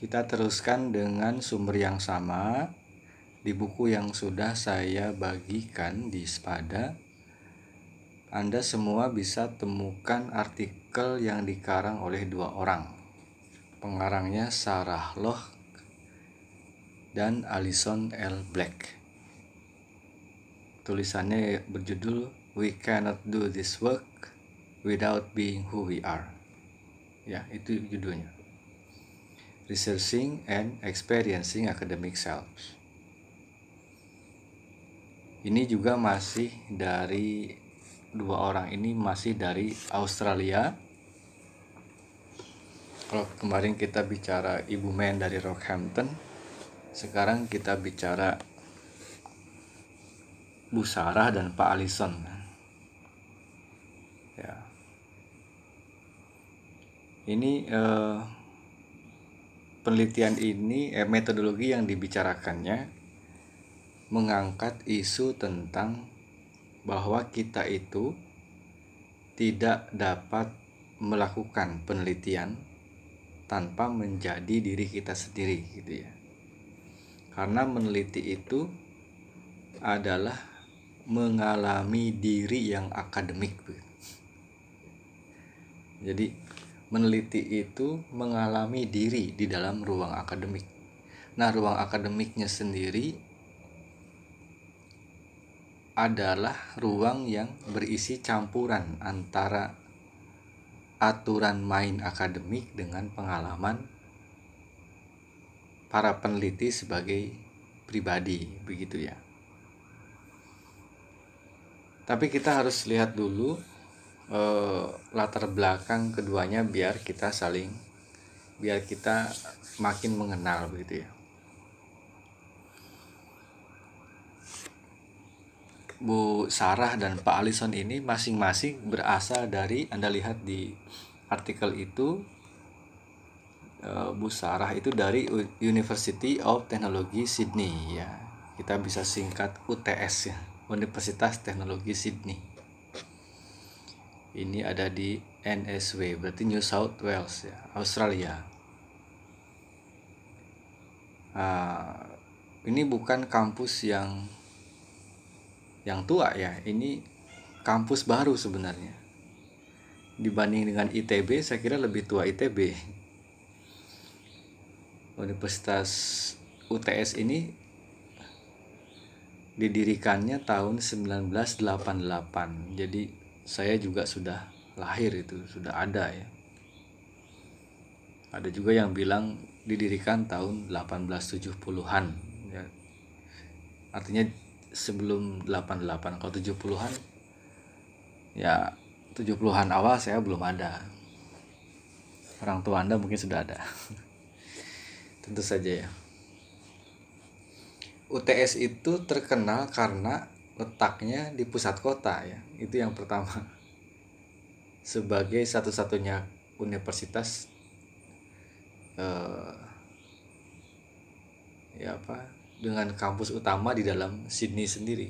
Kita teruskan dengan sumber yang sama di buku yang sudah saya bagikan di Spada. Anda semua bisa temukan artikel yang dikarang oleh dua orang. Pengarangnya Sarah Loh dan Alison L. Black. Tulisannya berjudul We Cannot Do This Work Without Being Who We Are. Ya, itu judulnya. Researching and Experiencing Academic Selves. Ini juga masih dari dua orang ini masih dari Australia. Kalau kemarin kita bicara Ibu Men dari Rockhampton, sekarang kita bicara Bu Sarah dan Pak Alison. Ya. Ini eh, penelitian ini eh, metodologi yang dibicarakannya mengangkat isu tentang bahwa kita itu tidak dapat melakukan penelitian tanpa menjadi diri kita sendiri gitu ya. Karena meneliti itu adalah mengalami diri yang akademik. Gitu. Jadi meneliti itu mengalami diri di dalam ruang akademik. Nah, ruang akademiknya sendiri adalah ruang yang berisi campuran antara aturan main akademik dengan pengalaman para peneliti sebagai pribadi, begitu ya. Tapi kita harus lihat dulu eh, latar belakang keduanya biar kita saling biar kita makin mengenal begitu ya Bu Sarah dan Pak Alison ini masing-masing berasal dari Anda lihat di artikel itu eh, Bu Sarah itu dari University of Technology Sydney ya kita bisa singkat UTS ya Universitas Teknologi Sydney ini ada di NSW berarti New South Wales ya Australia uh, ini bukan kampus yang yang tua ya ini kampus baru sebenarnya dibanding dengan ITB saya kira lebih tua ITB Universitas UTS ini didirikannya tahun 1988 jadi saya juga sudah lahir itu sudah ada ya ada juga yang bilang didirikan tahun 1870-an ya. artinya sebelum 88 kalau 70-an ya 70-an awal saya belum ada orang tua anda mungkin sudah ada tentu saja ya UTS itu terkenal karena letaknya di pusat kota ya itu yang pertama sebagai satu-satunya universitas eh, ya apa dengan kampus utama di dalam Sydney sendiri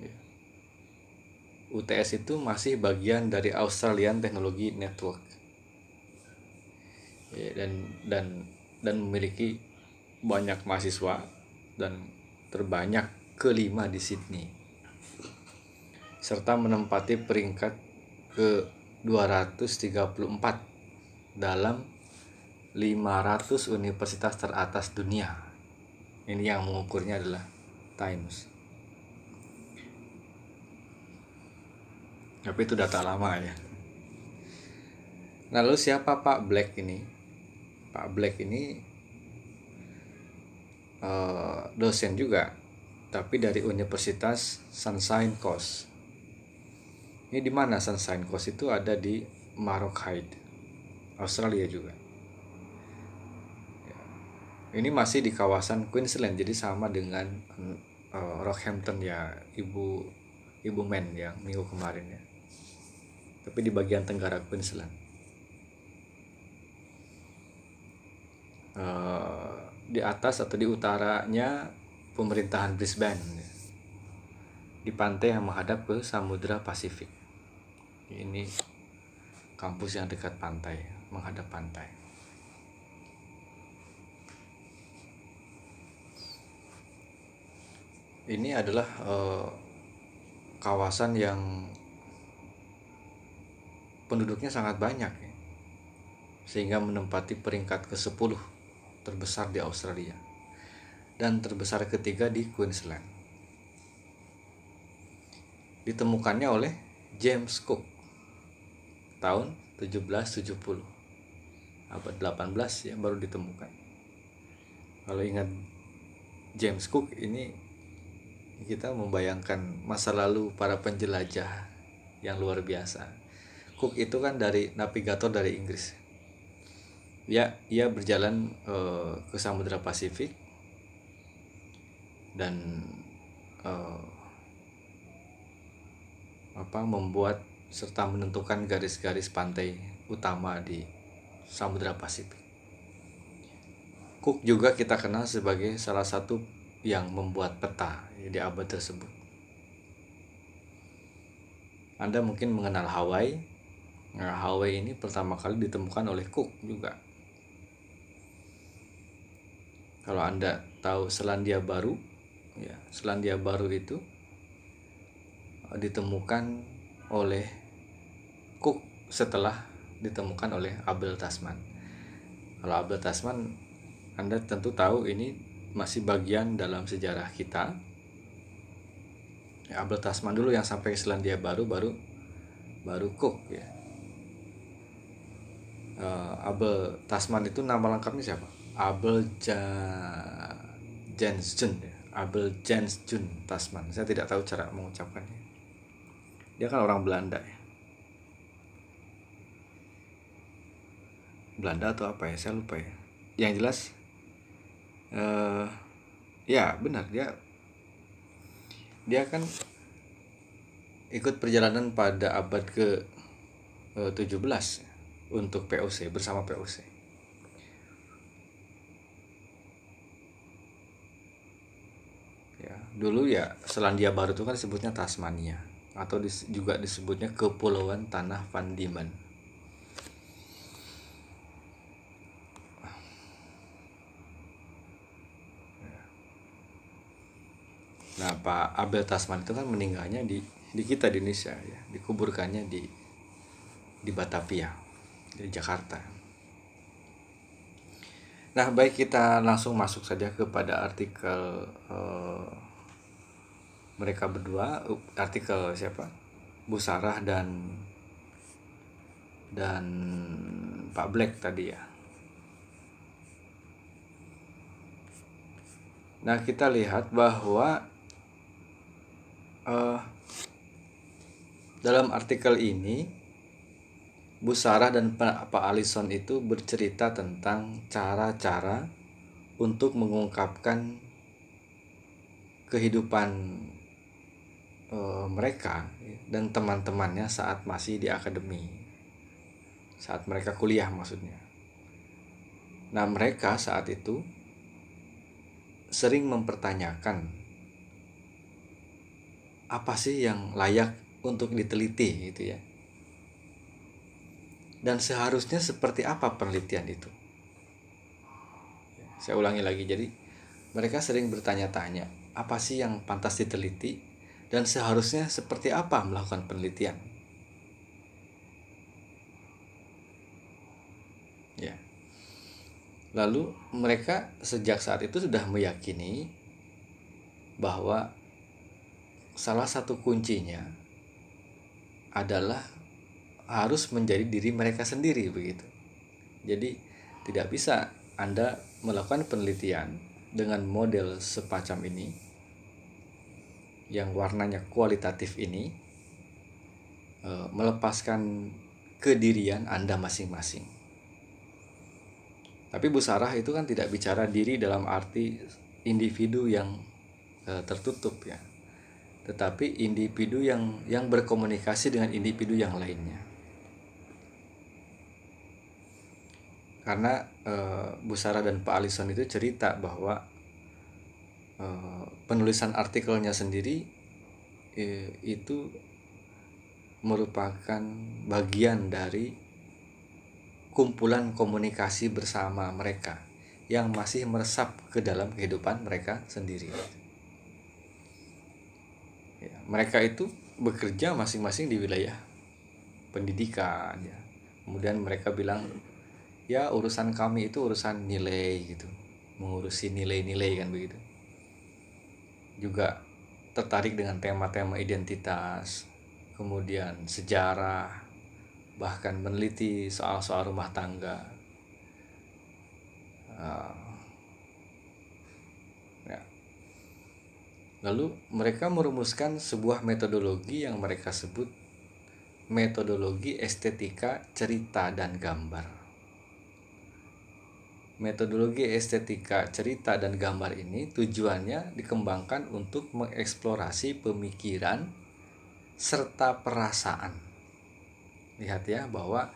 ya. UTS itu masih bagian dari Australian Technology Network ya, dan dan dan memiliki banyak mahasiswa dan terbanyak kelima di Sydney serta menempati peringkat ke 234 dalam 500 universitas teratas dunia. Ini yang mengukurnya adalah Times. Tapi itu data lama ya. lalu siapa Pak Black ini? Pak Black ini Eh, dosen juga tapi dari Universitas Sunshine Coast ini di mana Sunshine Coast itu ada di Marokhaid Australia juga ya. ini masih di kawasan Queensland jadi sama dengan uh, Rockhampton ya ibu ibu men yang minggu kemarin ya tapi di bagian tenggara Queensland uh, di atas atau di utaranya pemerintahan Brisbane ya. di pantai yang menghadap ke Samudra Pasifik. Ini kampus yang dekat pantai, menghadap pantai. Ini adalah eh, kawasan yang penduduknya sangat banyak ya. sehingga menempati peringkat ke-10 terbesar di Australia dan terbesar ketiga di Queensland. Ditemukannya oleh James Cook tahun 1770 abad 18 ya baru ditemukan. Kalau ingat James Cook ini kita membayangkan masa lalu para penjelajah yang luar biasa. Cook itu kan dari navigator dari Inggris ya ia berjalan uh, ke Samudra Pasifik dan uh, apa membuat serta menentukan garis-garis pantai utama di Samudra Pasifik. Cook juga kita kenal sebagai salah satu yang membuat peta di abad tersebut. Anda mungkin mengenal Hawaii. Nah, Hawaii ini pertama kali ditemukan oleh Cook juga kalau Anda tahu Selandia Baru, ya, Selandia Baru itu eh, ditemukan oleh Cook setelah ditemukan oleh Abel Tasman. Kalau Abel Tasman, Anda tentu tahu ini masih bagian dalam sejarah kita. Ya, Abel Tasman dulu yang sampai Selandia Baru, baru baru Cook ya. Uh, eh, Abel Tasman itu nama lengkapnya siapa? Abel ja, Jensen ya. Abel Jensen Tasman saya tidak tahu cara mengucapkannya dia kan orang Belanda ya Belanda atau apa ya saya lupa ya yang jelas uh, ya benar dia dia kan ikut perjalanan pada abad ke eh, uh, 17 untuk POC bersama POC dulu ya Selandia Baru itu kan disebutnya Tasmania atau dis, juga disebutnya Kepulauan Tanah Van Diemen. Nah, Pak Abel Tasman itu kan meninggalnya di di kita di Indonesia ya, dikuburkannya di di Batavia, di Jakarta. Nah, baik kita langsung masuk saja kepada artikel eh, mereka berdua artikel siapa Bu Sarah dan dan Pak Black tadi ya. Nah kita lihat bahwa uh, dalam artikel ini Bu Sarah dan Pak Alison itu bercerita tentang cara-cara untuk mengungkapkan kehidupan uh, mereka dan teman-temannya saat masih di akademi saat mereka kuliah maksudnya nah mereka saat itu sering mempertanyakan apa sih yang layak untuk diteliti gitu ya dan seharusnya seperti apa penelitian itu saya ulangi lagi jadi mereka sering bertanya-tanya apa sih yang pantas diteliti dan seharusnya seperti apa melakukan penelitian. Ya. Lalu mereka sejak saat itu sudah meyakini bahwa salah satu kuncinya adalah harus menjadi diri mereka sendiri begitu. Jadi tidak bisa Anda melakukan penelitian dengan model sepacam ini yang warnanya kualitatif ini eh, melepaskan kedirian Anda masing-masing. Tapi Bu Sarah itu kan tidak bicara diri dalam arti individu yang eh, tertutup ya. Tetapi individu yang yang berkomunikasi dengan individu yang lainnya. Karena e, Bu Sarah dan Pak Alison itu cerita bahwa Eh, penulisan artikelnya sendiri eh, itu merupakan bagian dari kumpulan komunikasi bersama mereka yang masih meresap ke dalam kehidupan mereka sendiri. Ya, mereka itu bekerja masing-masing di wilayah pendidikan ya. Kemudian mereka bilang ya urusan kami itu urusan nilai gitu, mengurusi nilai-nilai kan begitu juga tertarik dengan tema-tema identitas, kemudian sejarah, bahkan meneliti soal-soal rumah tangga. Ah. Ya. Lalu mereka merumuskan sebuah metodologi yang mereka sebut metodologi estetika cerita dan gambar. Metodologi estetika cerita dan gambar ini tujuannya dikembangkan untuk mengeksplorasi pemikiran serta perasaan. Lihat ya bahwa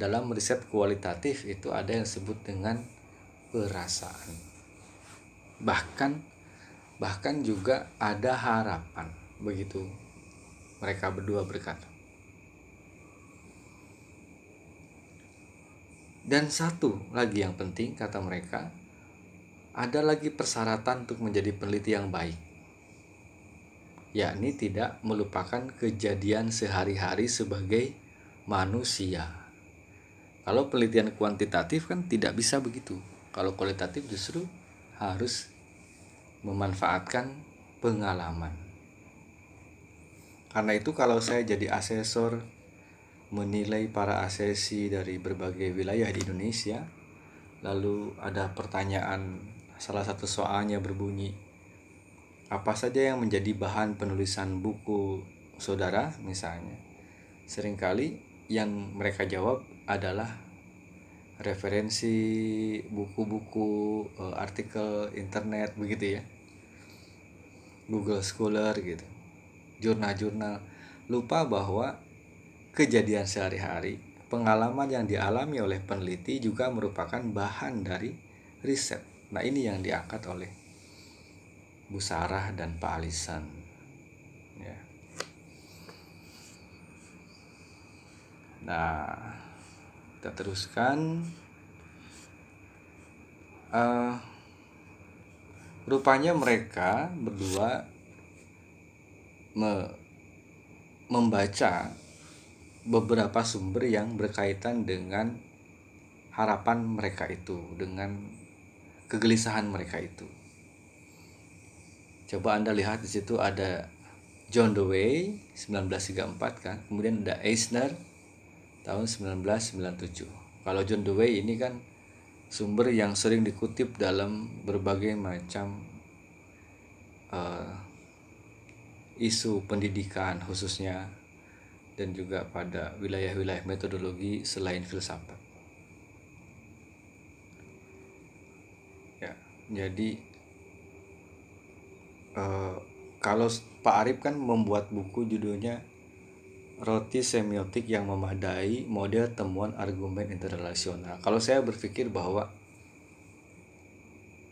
dalam riset kualitatif itu ada yang disebut dengan perasaan. Bahkan bahkan juga ada harapan begitu mereka berdua berkata. Dan satu lagi yang penting, kata mereka, ada lagi persyaratan untuk menjadi peneliti yang baik, yakni tidak melupakan kejadian sehari-hari sebagai manusia. Kalau penelitian kuantitatif kan tidak bisa begitu. Kalau kualitatif justru harus memanfaatkan pengalaman. Karena itu kalau saya jadi asesor menilai para asesi dari berbagai wilayah di Indonesia. Lalu ada pertanyaan salah satu soalnya berbunyi apa saja yang menjadi bahan penulisan buku saudara misalnya. Seringkali yang mereka jawab adalah referensi buku-buku eh, artikel internet begitu ya. Google Scholar gitu. Jurnal-jurnal lupa bahwa kejadian sehari-hari, pengalaman yang dialami oleh peneliti juga merupakan bahan dari riset. Nah, ini yang diangkat oleh Bu Sarah dan Pak Alisan. Ya. Nah, kita teruskan. Uh, rupanya mereka berdua me membaca beberapa sumber yang berkaitan dengan harapan mereka itu, dengan kegelisahan mereka itu. Coba Anda lihat di situ ada John Dewey 1934 kan, kemudian ada Eisner tahun 1997. Kalau John Dewey ini kan sumber yang sering dikutip dalam berbagai macam uh, isu pendidikan khususnya dan juga pada wilayah-wilayah metodologi selain filsafat. Ya, jadi eh, kalau Pak Arif kan membuat buku judulnya Roti Semiotik yang Memadai Model Temuan Argumen Interrelasional. Kalau saya berpikir bahwa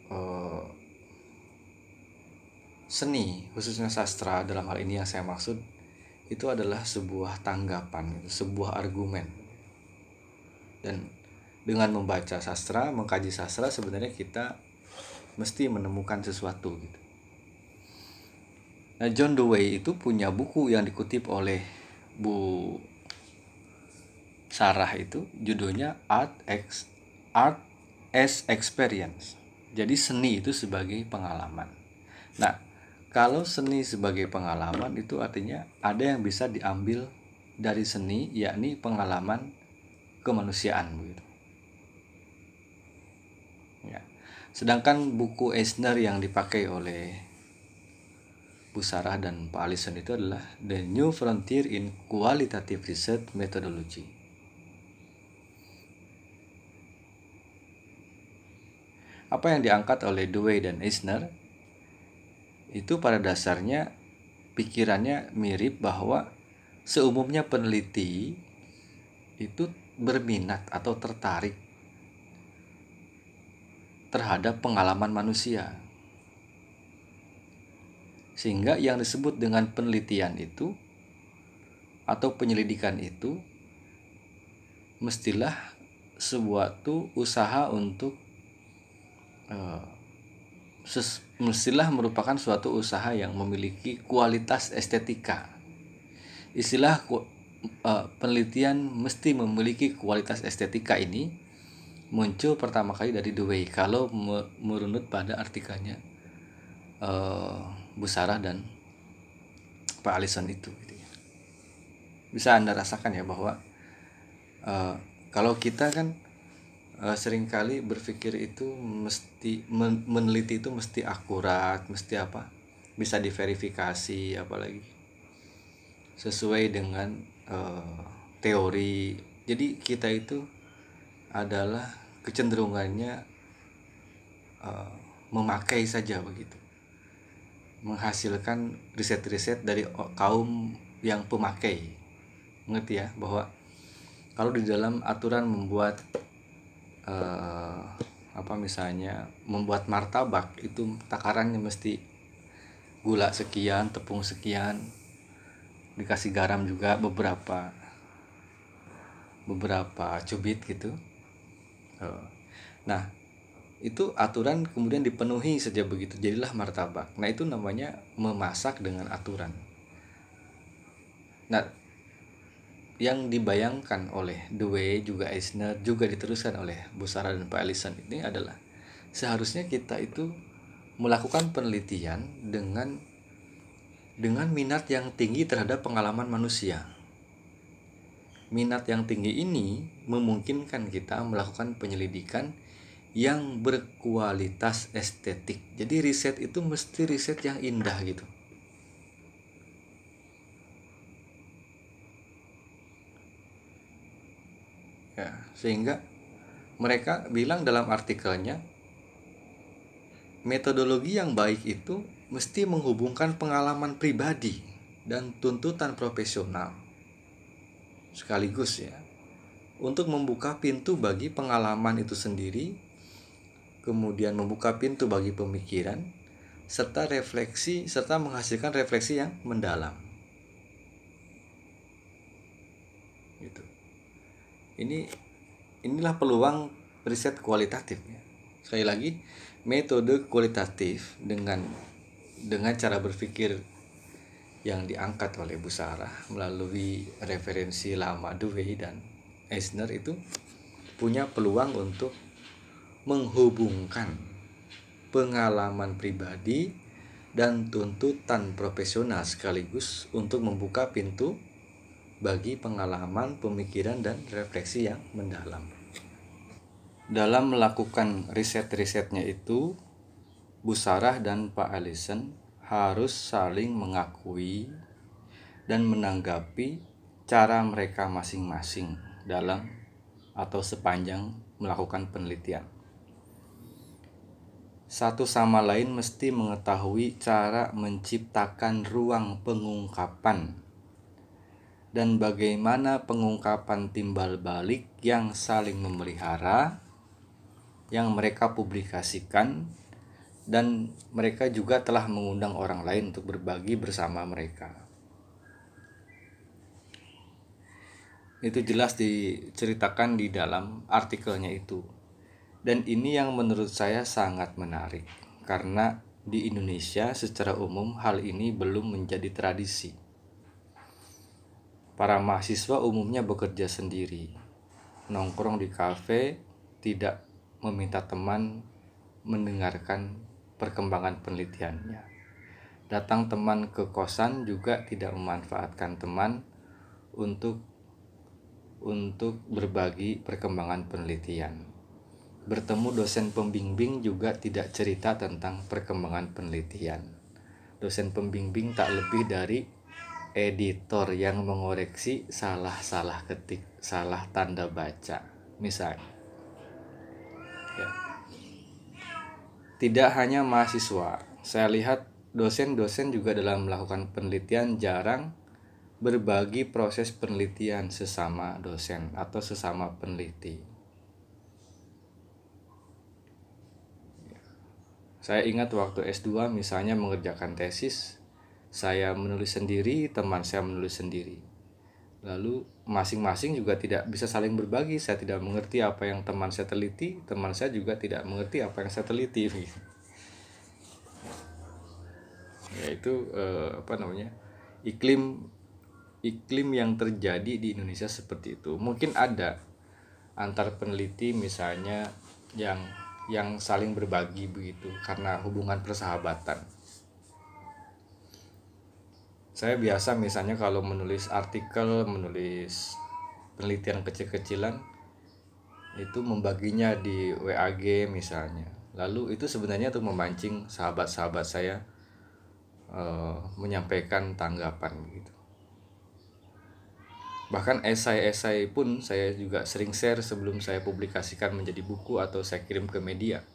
eh, seni khususnya sastra dalam hal ini yang saya maksud itu adalah sebuah tanggapan, gitu, sebuah argumen. Dan dengan membaca sastra, mengkaji sastra sebenarnya kita mesti menemukan sesuatu gitu. Nah, John Dewey itu punya buku yang dikutip oleh Bu Sarah itu judulnya Art Ex Art as Experience. Jadi seni itu sebagai pengalaman. Nah, kalau seni sebagai pengalaman itu artinya ada yang bisa diambil dari seni yakni pengalaman kemanusiaan begitu. Ya. Sedangkan buku Eisner yang dipakai oleh Bu Sarah dan Pak Alison itu adalah The New Frontier in Qualitative Research Methodology. apa yang diangkat oleh Dewey dan Eisner itu pada dasarnya pikirannya mirip bahwa seumumnya peneliti itu berminat atau tertarik terhadap pengalaman manusia. Sehingga yang disebut dengan penelitian itu atau penyelidikan itu mestilah sebuah usaha untuk uh, Istilah merupakan suatu usaha yang memiliki kualitas estetika. Istilah uh, penelitian mesti memiliki kualitas estetika ini muncul pertama kali dari Dewey kalau merunut pada artikelnya uh, Bu Sarah dan Pak Alison itu. Gitu ya. Bisa anda rasakan ya bahwa uh, kalau kita kan uh, seringkali berpikir itu mesti men meneliti itu mesti akurat mesti apa bisa diverifikasi apalagi sesuai dengan uh, teori jadi kita itu adalah kecenderungannya uh, memakai saja begitu menghasilkan riset-riset dari kaum yang pemakai ngerti ya bahwa kalau di dalam aturan membuat uh, apa misalnya membuat martabak itu takarannya mesti gula sekian tepung sekian dikasih garam juga beberapa beberapa cubit gitu eh, nah itu aturan kemudian dipenuhi saja begitu jadilah martabak nah itu namanya memasak dengan aturan nah yang dibayangkan oleh Dewey juga Eisner juga diteruskan oleh Bu Busara dan Pak Ellison ini adalah seharusnya kita itu melakukan penelitian dengan dengan minat yang tinggi terhadap pengalaman manusia. Minat yang tinggi ini memungkinkan kita melakukan penyelidikan yang berkualitas estetik. Jadi riset itu mesti riset yang indah gitu. sehingga mereka bilang dalam artikelnya metodologi yang baik itu mesti menghubungkan pengalaman pribadi dan tuntutan profesional sekaligus ya untuk membuka pintu bagi pengalaman itu sendiri kemudian membuka pintu bagi pemikiran serta refleksi serta menghasilkan refleksi yang mendalam gitu ini inilah peluang riset kualitatif ya. sekali lagi metode kualitatif dengan dengan cara berpikir yang diangkat oleh Bu Sarah melalui referensi lama Dewey dan Eisner itu punya peluang untuk menghubungkan pengalaman pribadi dan tuntutan profesional sekaligus untuk membuka pintu bagi pengalaman, pemikiran, dan refleksi yang mendalam dalam melakukan riset-risetnya itu Bu Sarah dan Pak Allison harus saling mengakui dan menanggapi cara mereka masing-masing dalam atau sepanjang melakukan penelitian. Satu sama lain mesti mengetahui cara menciptakan ruang pengungkapan dan bagaimana pengungkapan timbal balik yang saling memelihara yang mereka publikasikan dan mereka juga telah mengundang orang lain untuk berbagi bersama mereka. Itu jelas diceritakan di dalam artikelnya itu. Dan ini yang menurut saya sangat menarik karena di Indonesia secara umum hal ini belum menjadi tradisi. Para mahasiswa umumnya bekerja sendiri, nongkrong di kafe, tidak meminta teman mendengarkan perkembangan penelitiannya. Datang teman ke kosan juga tidak memanfaatkan teman untuk untuk berbagi perkembangan penelitian. Bertemu dosen pembimbing juga tidak cerita tentang perkembangan penelitian. Dosen pembimbing tak lebih dari editor yang mengoreksi salah-salah ketik, salah tanda baca. Misalnya, Tidak hanya mahasiswa, saya lihat dosen-dosen juga dalam melakukan penelitian jarang berbagi proses penelitian sesama dosen atau sesama peneliti. Saya ingat waktu S2 misalnya mengerjakan tesis, saya menulis sendiri, teman saya menulis sendiri lalu masing-masing juga tidak bisa saling berbagi saya tidak mengerti apa yang teman saya teliti teman saya juga tidak mengerti apa yang saya teliti ya yaitu eh, apa namanya iklim iklim yang terjadi di Indonesia seperti itu mungkin ada antar peneliti misalnya yang yang saling berbagi begitu karena hubungan persahabatan saya biasa misalnya kalau menulis artikel menulis penelitian kecil-kecilan itu membaginya di WAG misalnya lalu itu sebenarnya untuk memancing sahabat-sahabat saya e, menyampaikan tanggapan gitu bahkan esai-esai pun saya juga sering share sebelum saya publikasikan menjadi buku atau saya kirim ke media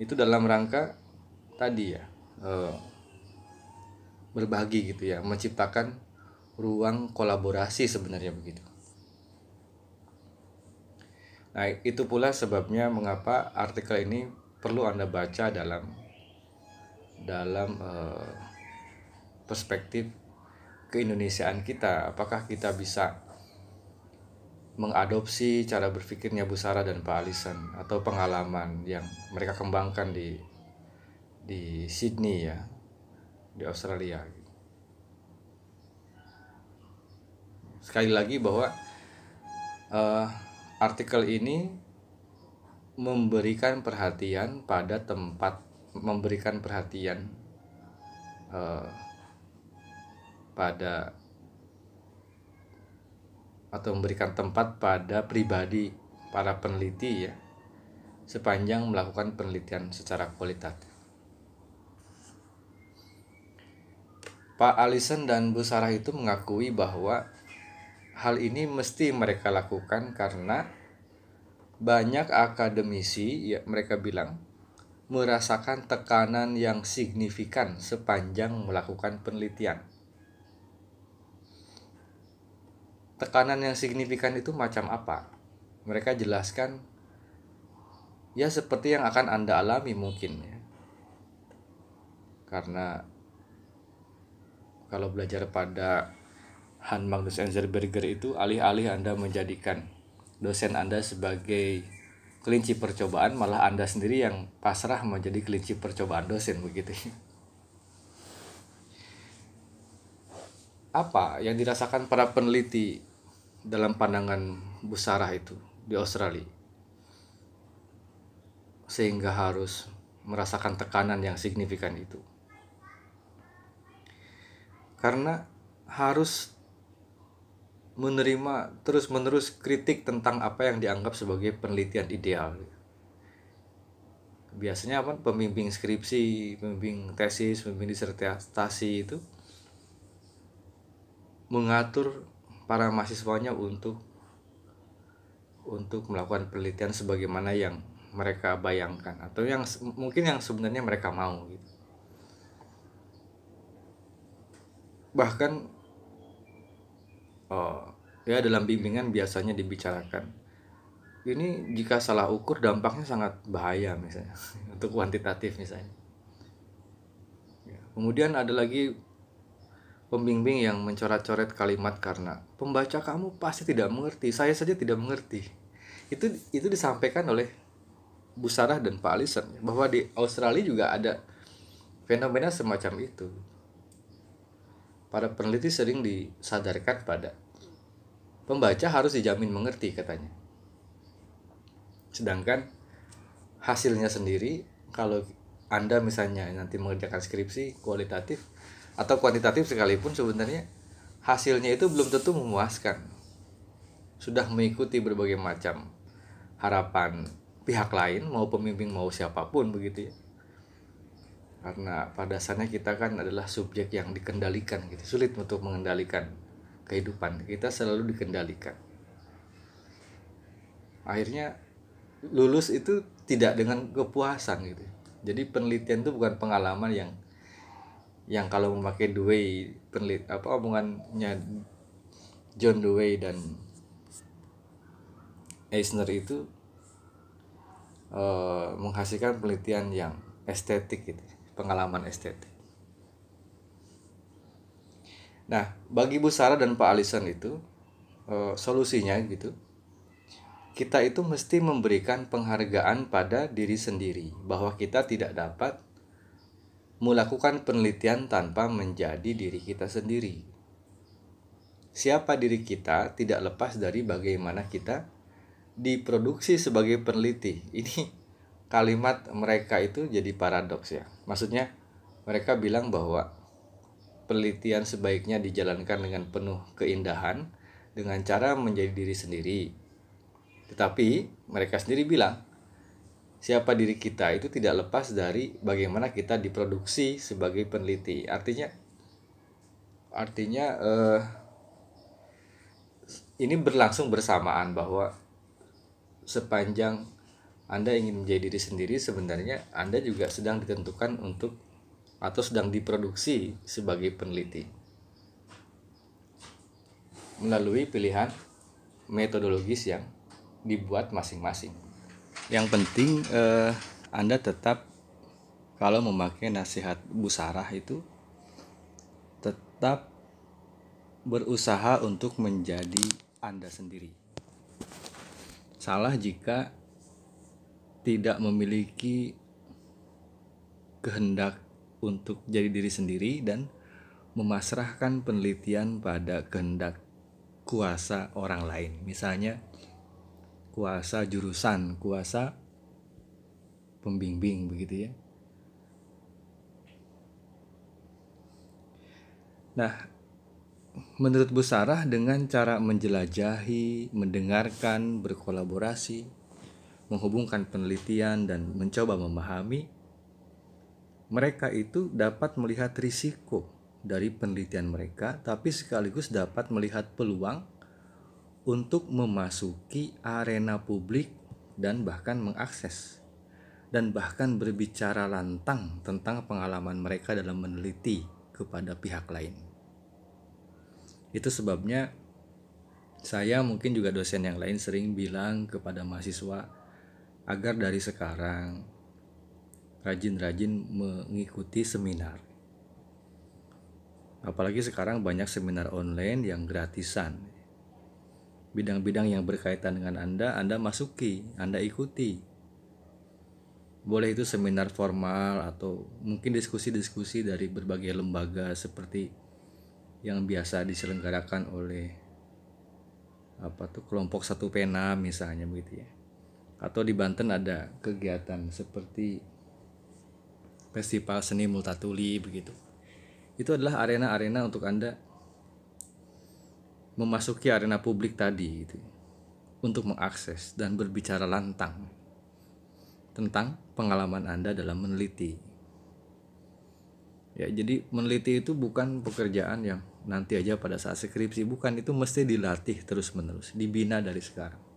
itu dalam rangka tadi ya eh, berbagi gitu ya menciptakan ruang kolaborasi sebenarnya begitu nah itu pula sebabnya mengapa artikel ini perlu anda baca dalam dalam uh, perspektif keindonesiaan kita apakah kita bisa mengadopsi cara berpikirnya Bu Sara dan Pak Alisan atau pengalaman yang mereka kembangkan di di Sydney ya di Australia sekali lagi bahwa uh, artikel ini memberikan perhatian pada tempat memberikan perhatian uh, pada atau memberikan tempat pada pribadi para peneliti ya sepanjang melakukan penelitian secara kualitatif Pak Alison dan Bu Sarah itu mengakui bahwa hal ini mesti mereka lakukan karena banyak akademisi, ya mereka bilang, merasakan tekanan yang signifikan sepanjang melakukan penelitian. Tekanan yang signifikan itu macam apa? Mereka jelaskan, ya seperti yang akan Anda alami mungkin ya. Karena kalau belajar pada Han Magnus Enzerberger itu alih-alih Anda menjadikan dosen Anda sebagai kelinci percobaan malah Anda sendiri yang pasrah menjadi kelinci percobaan dosen begitu. Apa yang dirasakan para peneliti dalam pandangan busarah itu di Australia? Sehingga harus merasakan tekanan yang signifikan itu karena harus menerima terus-menerus kritik tentang apa yang dianggap sebagai penelitian ideal. Biasanya apa pemimpin skripsi, pemimpin tesis, pemimpin disertasi itu mengatur para mahasiswanya untuk untuk melakukan penelitian sebagaimana yang mereka bayangkan atau yang mungkin yang sebenarnya mereka mau gitu. bahkan oh, ya dalam bimbingan biasanya dibicarakan ini jika salah ukur dampaknya sangat bahaya misalnya untuk kuantitatif misalnya ya, kemudian ada lagi pembimbing yang mencoret-coret kalimat karena pembaca kamu pasti tidak mengerti saya saja tidak mengerti itu itu disampaikan oleh Bu Sarah dan Pak Alison bahwa di Australia juga ada fenomena semacam itu para peneliti sering disadarkan pada pembaca harus dijamin mengerti katanya. Sedangkan hasilnya sendiri kalau Anda misalnya nanti mengerjakan skripsi kualitatif atau kuantitatif sekalipun sebenarnya hasilnya itu belum tentu memuaskan. Sudah mengikuti berbagai macam harapan pihak lain mau pemimpin mau siapapun begitu ya karena pada dasarnya kita kan adalah subjek yang dikendalikan gitu sulit untuk mengendalikan kehidupan kita selalu dikendalikan akhirnya lulus itu tidak dengan kepuasan gitu jadi penelitian itu bukan pengalaman yang yang kalau memakai Dewey penelit apa omongannya John Dewey dan Eisner itu uh, menghasilkan penelitian yang estetik gitu pengalaman estetik. Nah, bagi Bu Sarah dan Pak Alison itu e, solusinya gitu. Kita itu mesti memberikan penghargaan pada diri sendiri bahwa kita tidak dapat melakukan penelitian tanpa menjadi diri kita sendiri. Siapa diri kita tidak lepas dari bagaimana kita diproduksi sebagai peneliti. Ini kalimat mereka itu jadi paradoks ya. Maksudnya mereka bilang bahwa penelitian sebaiknya dijalankan dengan penuh keindahan dengan cara menjadi diri sendiri. Tetapi mereka sendiri bilang siapa diri kita itu tidak lepas dari bagaimana kita diproduksi sebagai peneliti. Artinya artinya eh, ini berlangsung bersamaan bahwa sepanjang anda ingin menjadi diri sendiri sebenarnya Anda juga sedang ditentukan untuk atau sedang diproduksi sebagai peneliti. Melalui pilihan metodologis yang dibuat masing-masing. Yang penting eh, Anda tetap kalau memakai nasihat Bu Sarah itu tetap berusaha untuk menjadi Anda sendiri. Salah jika tidak memiliki kehendak untuk jadi diri sendiri dan memasrahkan penelitian pada kehendak kuasa orang lain. Misalnya kuasa jurusan, kuasa pembimbing begitu ya. Nah, menurut Bu Sarah dengan cara menjelajahi, mendengarkan, berkolaborasi, menghubungkan penelitian dan mencoba memahami, mereka itu dapat melihat risiko dari penelitian mereka, tapi sekaligus dapat melihat peluang untuk memasuki arena publik dan bahkan mengakses dan bahkan berbicara lantang tentang pengalaman mereka dalam meneliti kepada pihak lain. Itu sebabnya saya mungkin juga dosen yang lain sering bilang kepada mahasiswa, agar dari sekarang rajin-rajin mengikuti seminar. Apalagi sekarang banyak seminar online yang gratisan. Bidang-bidang yang berkaitan dengan Anda, Anda masuki, Anda ikuti. Boleh itu seminar formal atau mungkin diskusi-diskusi dari berbagai lembaga seperti yang biasa diselenggarakan oleh apa tuh kelompok satu pena misalnya begitu ya atau di Banten ada kegiatan seperti festival seni multatuli begitu. Itu adalah arena-arena untuk Anda memasuki arena publik tadi gitu. Untuk mengakses dan berbicara lantang tentang pengalaman Anda dalam meneliti. Ya, jadi meneliti itu bukan pekerjaan yang nanti aja pada saat skripsi, bukan itu mesti dilatih terus-menerus, dibina dari sekarang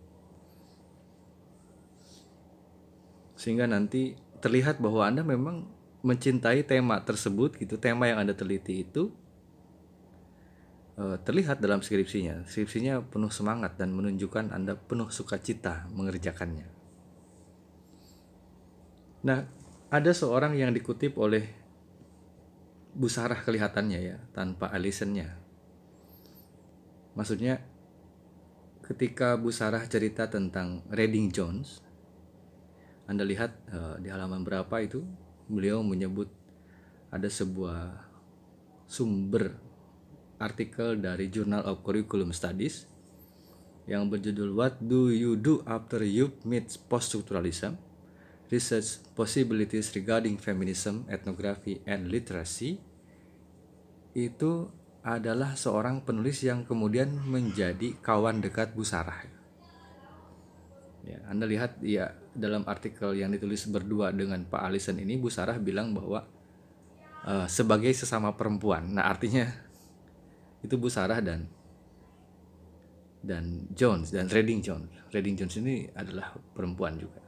sehingga nanti terlihat bahwa Anda memang mencintai tema tersebut gitu tema yang Anda teliti itu eh, terlihat dalam skripsinya skripsinya penuh semangat dan menunjukkan Anda penuh sukacita mengerjakannya nah ada seorang yang dikutip oleh Bu Sarah kelihatannya ya tanpa alisennya maksudnya ketika Bu Sarah cerita tentang Reading Jones anda lihat uh, di halaman berapa itu beliau menyebut ada sebuah sumber artikel dari Journal of Curriculum Studies yang berjudul What Do You Do After You Meet Poststructuralism? Research Possibilities Regarding Feminism, Ethnography, and Literacy itu adalah seorang penulis yang kemudian menjadi kawan dekat Bu Sarah. Ya, Anda lihat ya dalam artikel yang ditulis berdua dengan Pak Alison ini Bu Sarah bilang bahwa uh, sebagai sesama perempuan. Nah, artinya itu Bu Sarah dan dan Jones dan Reading Jones. Reading Jones ini adalah perempuan juga.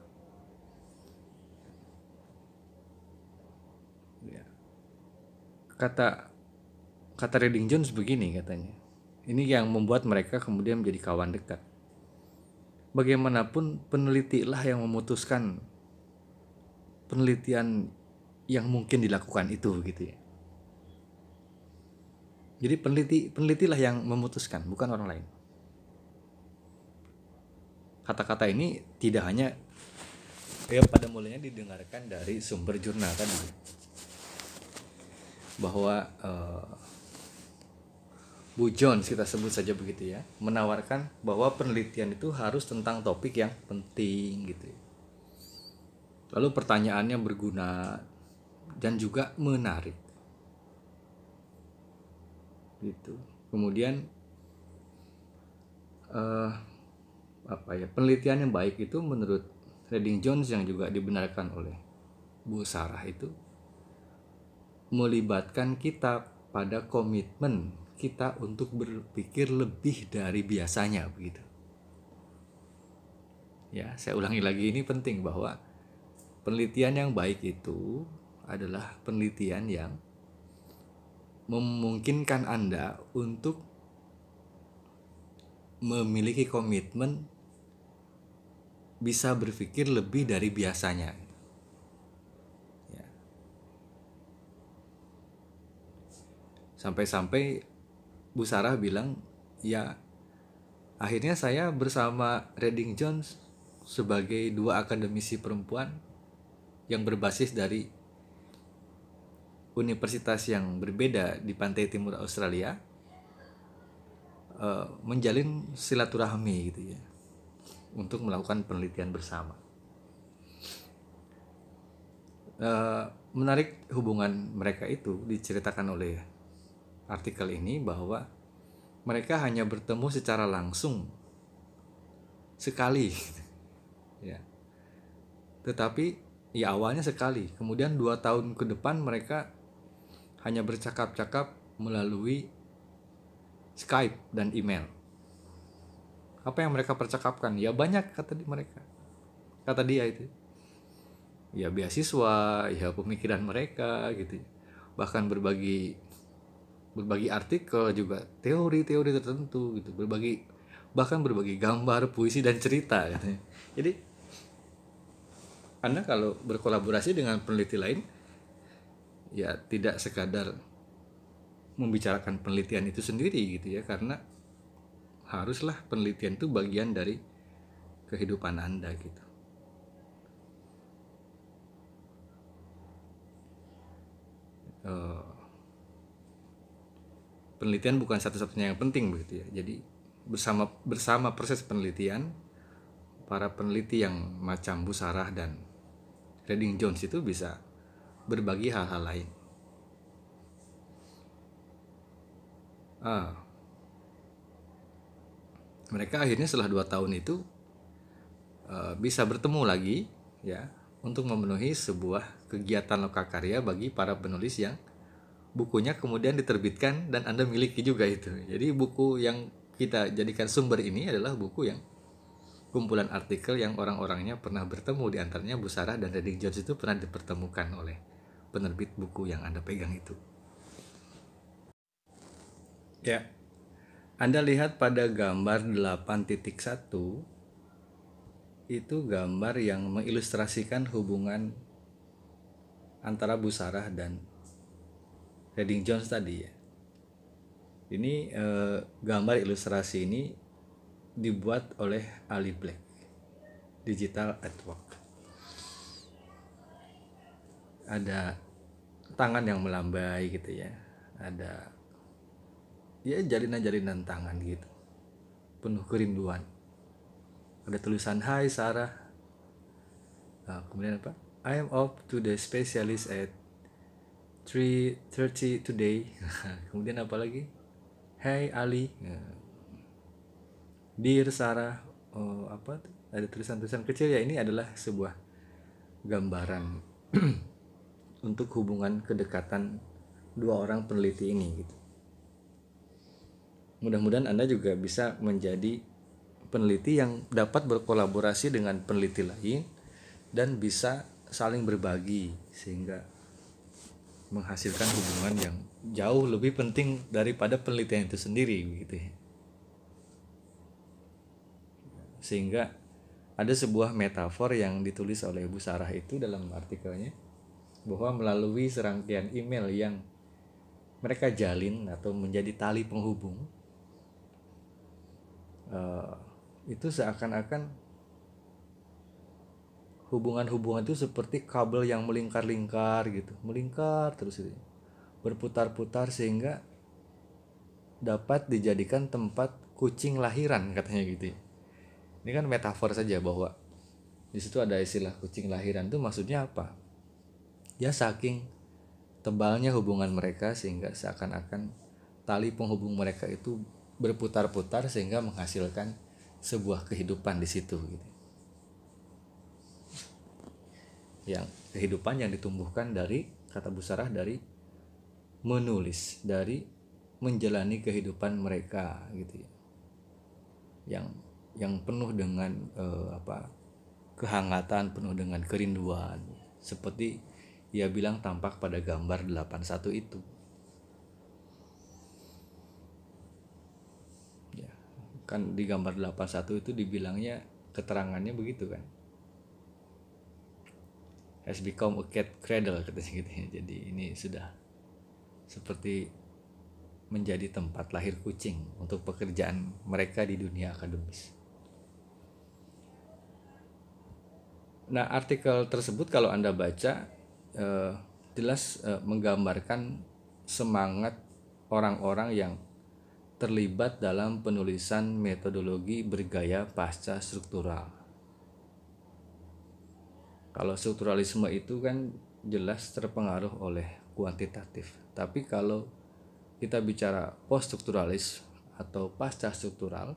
Ya. Kata kata Reading Jones begini katanya. Ini yang membuat mereka kemudian menjadi kawan dekat bagaimanapun peneliti lah yang memutuskan penelitian yang mungkin dilakukan itu gitu ya. Jadi peneliti penelitilah yang memutuskan, bukan orang lain. Kata-kata ini tidak hanya ya pada mulanya didengarkan dari sumber jurnal tadi bahwa eh, Bu Jones kita sebut saja begitu ya menawarkan bahwa penelitian itu harus tentang topik yang penting gitu ya. lalu pertanyaannya berguna dan juga menarik gitu kemudian uh, apa ya penelitian yang baik itu menurut Reading Jones yang juga dibenarkan oleh Bu Sarah itu melibatkan kita pada komitmen kita untuk berpikir lebih dari biasanya begitu. Ya, saya ulangi lagi ini penting bahwa penelitian yang baik itu adalah penelitian yang memungkinkan Anda untuk memiliki komitmen bisa berpikir lebih dari biasanya. Ya. Sampai-sampai Bu Sarah bilang ya akhirnya saya bersama Reading Jones sebagai dua akademisi perempuan yang berbasis dari universitas yang berbeda di pantai timur Australia eh, menjalin silaturahmi gitu ya untuk melakukan penelitian bersama eh, menarik hubungan mereka itu diceritakan oleh artikel ini bahwa mereka hanya bertemu secara langsung sekali ya tetapi ya awalnya sekali kemudian dua tahun ke depan mereka hanya bercakap-cakap melalui Skype dan email apa yang mereka percakapkan ya banyak kata di mereka kata dia itu ya beasiswa ya pemikiran mereka gitu bahkan berbagi berbagi artikel juga teori-teori tertentu gitu berbagi bahkan berbagi gambar puisi dan cerita gitu. jadi anda kalau berkolaborasi dengan peneliti lain ya tidak sekadar membicarakan penelitian itu sendiri gitu ya karena haruslah penelitian itu bagian dari kehidupan anda gitu uh, penelitian bukan satu-satunya yang penting begitu ya. Jadi bersama bersama proses penelitian para peneliti yang macam Sarah dan Reading Jones itu bisa berbagi hal-hal lain. Ah. Mereka akhirnya setelah dua tahun itu eh, bisa bertemu lagi ya untuk memenuhi sebuah kegiatan lokakarya bagi para penulis yang bukunya kemudian diterbitkan dan Anda miliki juga itu. Jadi buku yang kita jadikan sumber ini adalah buku yang kumpulan artikel yang orang-orangnya pernah bertemu di antaranya Bu Sarah dan Redding Jones itu pernah dipertemukan oleh penerbit buku yang Anda pegang itu. Ya. Anda lihat pada gambar 8.1 itu gambar yang mengilustrasikan hubungan antara Bu Sarah dan Reading Jones tadi ya. Ini eh, gambar ilustrasi ini dibuat oleh Ali Black Digital artwork. Ada tangan yang melambai gitu ya. Ada ya jalinan-jalinan tangan gitu. Penuh kerinduan. Ada tulisan Hai Sarah. Nah, kemudian apa? I am off to the specialist at 3.30 today kemudian apa lagi Hey Ali ya. Dear Sarah oh, apa ada tulisan-tulisan kecil ya ini adalah sebuah gambaran untuk hubungan kedekatan dua orang peneliti ini gitu mudah-mudahan Anda juga bisa menjadi peneliti yang dapat berkolaborasi dengan peneliti lain dan bisa saling berbagi sehingga menghasilkan hubungan yang jauh lebih penting daripada penelitian itu sendiri gitu ya. Sehingga ada sebuah metafor yang ditulis oleh Ibu Sarah itu dalam artikelnya bahwa melalui serangkaian email yang mereka jalin atau menjadi tali penghubung eh, itu seakan-akan hubungan-hubungan itu seperti kabel yang melingkar-lingkar gitu melingkar terus itu berputar-putar sehingga dapat dijadikan tempat kucing lahiran katanya gitu ya. ini kan metafor saja bahwa di situ ada istilah kucing lahiran itu maksudnya apa ya saking tebalnya hubungan mereka sehingga seakan-akan tali penghubung mereka itu berputar-putar sehingga menghasilkan sebuah kehidupan di situ gitu yang kehidupan yang ditumbuhkan dari kata busarah dari menulis dari menjalani kehidupan mereka gitu ya yang yang penuh dengan eh, apa kehangatan penuh dengan kerinduan seperti ia bilang tampak pada gambar 81 itu ya kan di gambar 81 itu dibilangnya keterangannya begitu kan has become a cat cradle katanya gitu ya. Jadi ini sudah seperti menjadi tempat lahir kucing untuk pekerjaan mereka di dunia akademis. Nah, artikel tersebut kalau Anda baca eh, jelas eh, menggambarkan semangat orang-orang yang terlibat dalam penulisan metodologi bergaya pasca struktural kalau strukturalisme itu kan jelas terpengaruh oleh kuantitatif. Tapi kalau kita bicara poststrukturalis atau pasca struktural,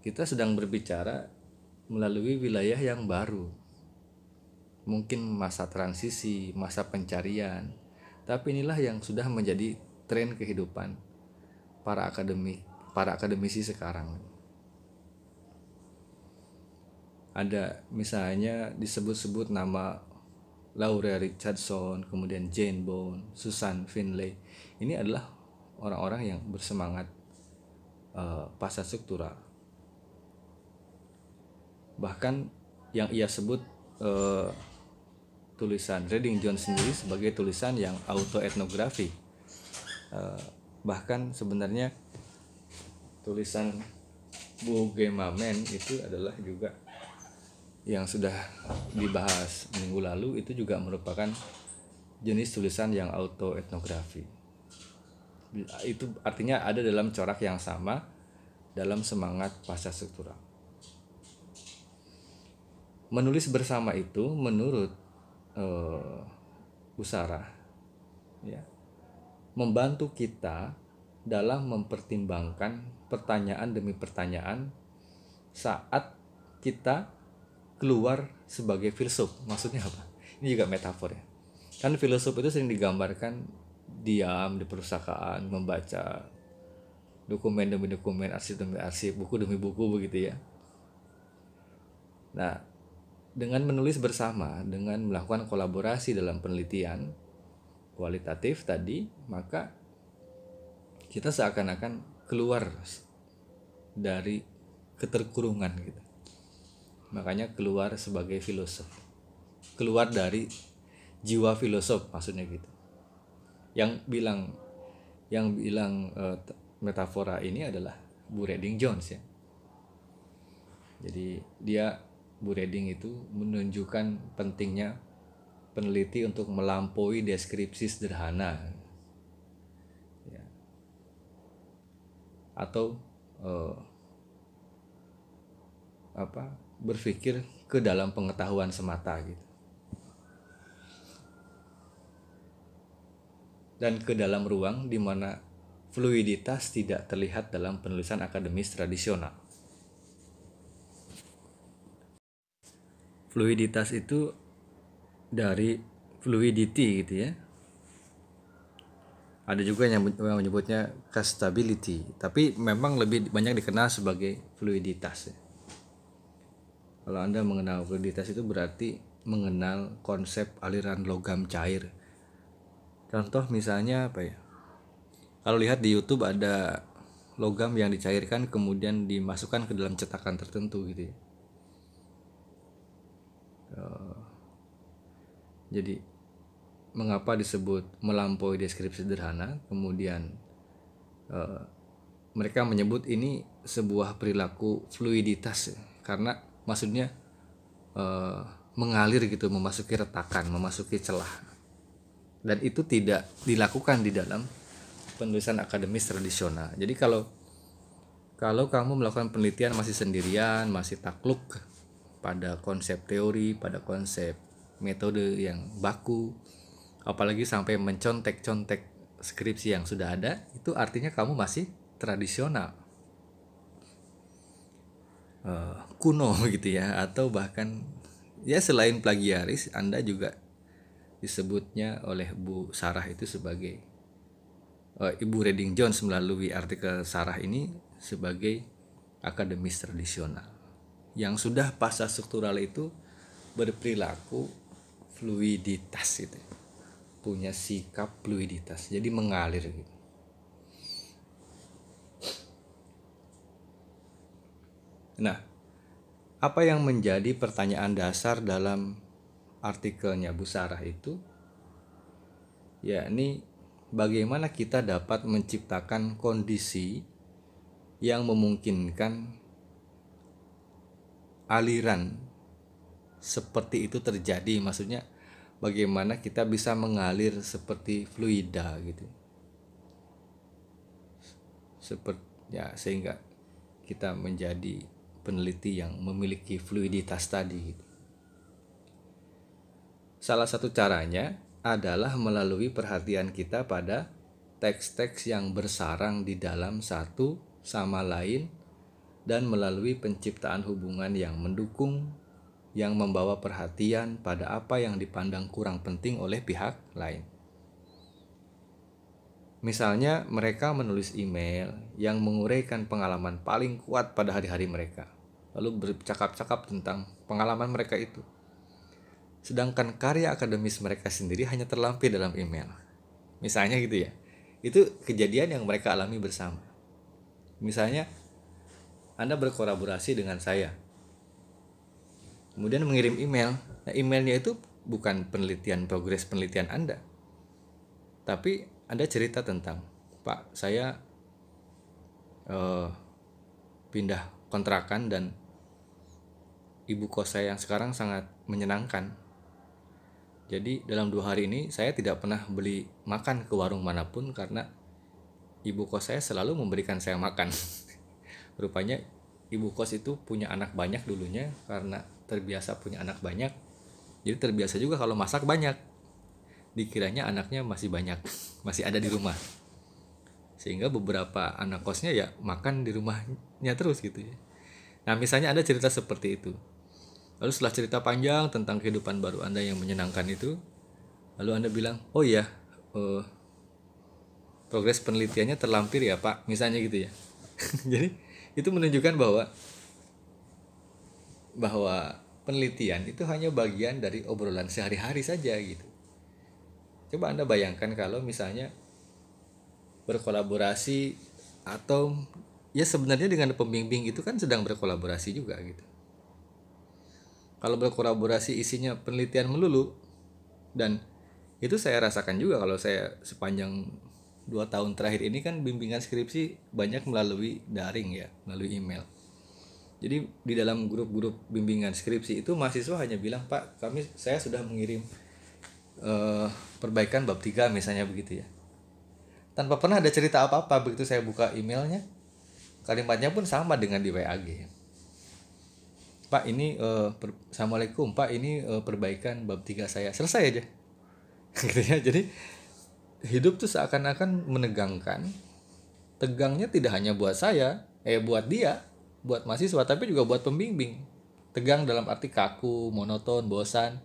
kita sedang berbicara melalui wilayah yang baru. Mungkin masa transisi, masa pencarian. Tapi inilah yang sudah menjadi tren kehidupan para akademik, para akademisi sekarang. ada misalnya disebut-sebut nama Laura Richardson, kemudian Jane Bone, Susan Finlay. Ini adalah orang-orang yang bersemangat uh, pasar struktural. Bahkan yang ia sebut uh, tulisan Reading John sendiri sebagai tulisan yang autoetnografi. Uh, bahkan sebenarnya tulisan Bogemamen itu adalah juga yang sudah dibahas minggu lalu itu juga merupakan jenis tulisan yang autoetnografi. Itu artinya ada dalam corak yang sama dalam semangat pasca struktural. Menulis bersama itu menurut uh, Usara ya, membantu kita dalam mempertimbangkan pertanyaan demi pertanyaan saat kita keluar sebagai filsuf. Maksudnya apa? Ini juga metafor ya. Kan filsuf itu sering digambarkan diam di perpustakaan, membaca dokumen demi dokumen, arsip demi arsip, buku demi buku begitu ya. Nah, dengan menulis bersama, dengan melakukan kolaborasi dalam penelitian kualitatif tadi, maka kita seakan-akan keluar dari keterkurungan gitu makanya keluar sebagai filosof keluar dari jiwa filosof maksudnya gitu yang bilang yang bilang uh, metafora ini adalah Bu reading Jones ya jadi dia Bu reading itu menunjukkan pentingnya peneliti untuk melampaui deskripsi sederhana ya. atau uh, apa berpikir ke dalam pengetahuan semata gitu. Dan ke dalam ruang di mana fluiditas tidak terlihat dalam penulisan akademis tradisional. Fluiditas itu dari fluidity gitu ya. Ada juga yang menyebutnya stability, tapi memang lebih banyak dikenal sebagai fluiditas. Ya. Kalau Anda mengenal fluiditas itu berarti mengenal konsep aliran logam cair. Contoh misalnya apa ya? Kalau lihat di YouTube ada logam yang dicairkan kemudian dimasukkan ke dalam cetakan tertentu gitu ya. Eh, jadi mengapa disebut melampaui deskripsi sederhana? Kemudian eh, mereka menyebut ini sebuah perilaku fluiditas ya. karena maksudnya eh, mengalir gitu memasuki retakan memasuki celah dan itu tidak dilakukan di dalam penulisan akademis tradisional jadi kalau kalau kamu melakukan penelitian masih sendirian masih takluk pada konsep teori pada konsep metode yang baku apalagi sampai mencontek-contek skripsi yang sudah ada itu artinya kamu masih tradisional uh, kuno gitu ya atau bahkan ya selain plagiaris Anda juga disebutnya oleh Bu Sarah itu sebagai uh, Ibu Reading Jones melalui artikel Sarah ini sebagai akademis tradisional yang sudah pasca struktural itu berperilaku fluiditas itu punya sikap fluiditas jadi mengalir gitu nah apa yang menjadi pertanyaan dasar dalam artikelnya Bu Sarah itu? Yakni bagaimana kita dapat menciptakan kondisi yang memungkinkan aliran seperti itu terjadi maksudnya bagaimana kita bisa mengalir seperti fluida gitu seperti ya sehingga kita menjadi peneliti yang memiliki fluiditas tadi. Gitu. Salah satu caranya adalah melalui perhatian kita pada teks-teks yang bersarang di dalam satu sama lain dan melalui penciptaan hubungan yang mendukung yang membawa perhatian pada apa yang dipandang kurang penting oleh pihak lain. Misalnya, mereka menulis email yang menguraikan pengalaman paling kuat pada hari-hari mereka lalu bercakap-cakap tentang pengalaman mereka itu. Sedangkan karya akademis mereka sendiri hanya terlampir dalam email. Misalnya gitu ya. Itu kejadian yang mereka alami bersama. Misalnya Anda berkolaborasi dengan saya. Kemudian mengirim email. Nah, emailnya itu bukan penelitian progres penelitian Anda. Tapi Anda cerita tentang, "Pak, saya uh, pindah kontrakan dan ibu kos saya yang sekarang sangat menyenangkan. Jadi dalam dua hari ini saya tidak pernah beli makan ke warung manapun karena ibu kos saya selalu memberikan saya makan. Rupanya ibu kos itu punya anak banyak dulunya karena terbiasa punya anak banyak. Jadi terbiasa juga kalau masak banyak. Dikiranya anaknya masih banyak, masih ada di rumah. Sehingga beberapa anak kosnya ya makan di rumahnya terus gitu ya. Nah, misalnya ada cerita seperti itu. Lalu setelah cerita panjang tentang kehidupan baru Anda yang menyenangkan itu, lalu Anda bilang, oh iya, uh, progres penelitiannya terlampir ya Pak, misalnya gitu ya. Jadi itu menunjukkan bahwa bahwa penelitian itu hanya bagian dari obrolan sehari-hari saja gitu. Coba Anda bayangkan kalau misalnya berkolaborasi atau ya sebenarnya dengan pembimbing itu kan sedang berkolaborasi juga gitu kalau berkolaborasi isinya penelitian melulu dan itu saya rasakan juga kalau saya sepanjang dua tahun terakhir ini kan bimbingan skripsi banyak melalui daring ya melalui email jadi di dalam grup-grup bimbingan skripsi itu mahasiswa hanya bilang pak kami saya sudah mengirim uh, perbaikan bab tiga misalnya begitu ya tanpa pernah ada cerita apa-apa begitu saya buka emailnya kalimatnya pun sama dengan di WAG Pak ini uh, per, assalamualaikum Pak ini uh, perbaikan bab tiga saya selesai aja gitu ya jadi hidup tuh seakan-akan menegangkan tegangnya tidak hanya buat saya eh buat dia buat mahasiswa tapi juga buat pembimbing tegang dalam arti kaku monoton bosan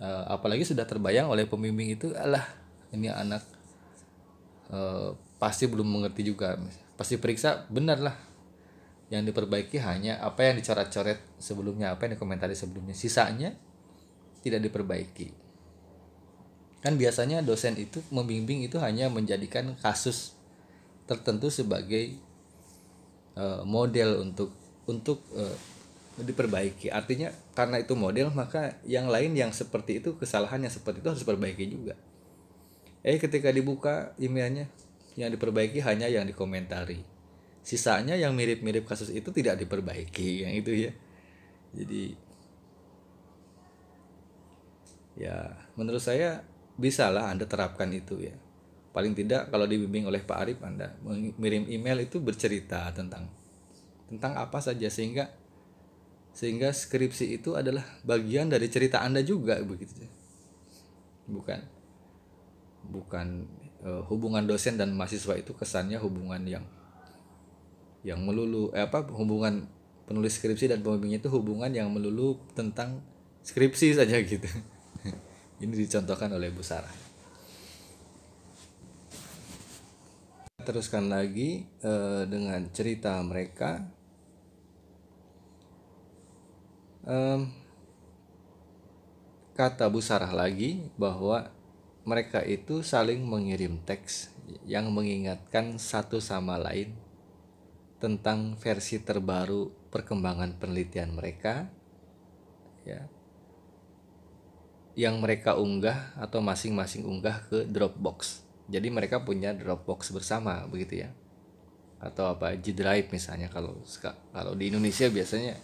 uh, apalagi sudah terbayang oleh pembimbing itu alah ini anak uh, pasti belum mengerti juga pasti periksa benar lah yang diperbaiki hanya apa yang dicoret-coret sebelumnya apa yang dikomentari sebelumnya sisanya tidak diperbaiki kan biasanya dosen itu membimbing itu hanya menjadikan kasus tertentu sebagai uh, model untuk untuk uh, diperbaiki artinya karena itu model maka yang lain yang seperti itu kesalahannya seperti itu harus diperbaiki juga eh ketika dibuka emailnya yang diperbaiki hanya yang dikomentari sisanya yang mirip-mirip kasus itu tidak diperbaiki yang itu ya jadi ya menurut saya bisalah anda terapkan itu ya paling tidak kalau dibimbing oleh Pak Arif anda mengirim email itu bercerita tentang tentang apa saja sehingga sehingga skripsi itu adalah bagian dari cerita anda juga begitu bukan bukan eh, hubungan dosen dan mahasiswa itu kesannya hubungan yang yang melulu eh, apa hubungan penulis skripsi dan pembimbingnya itu hubungan yang melulu tentang skripsi saja gitu. Ini dicontohkan oleh Bu Sarah. Teruskan lagi eh, dengan cerita mereka. Um, kata Bu Sarah lagi bahwa mereka itu saling mengirim teks yang mengingatkan satu sama lain tentang versi terbaru perkembangan penelitian mereka ya yang mereka unggah atau masing-masing unggah ke Dropbox. Jadi mereka punya Dropbox bersama begitu ya. Atau apa G Drive misalnya kalau kalau di Indonesia biasanya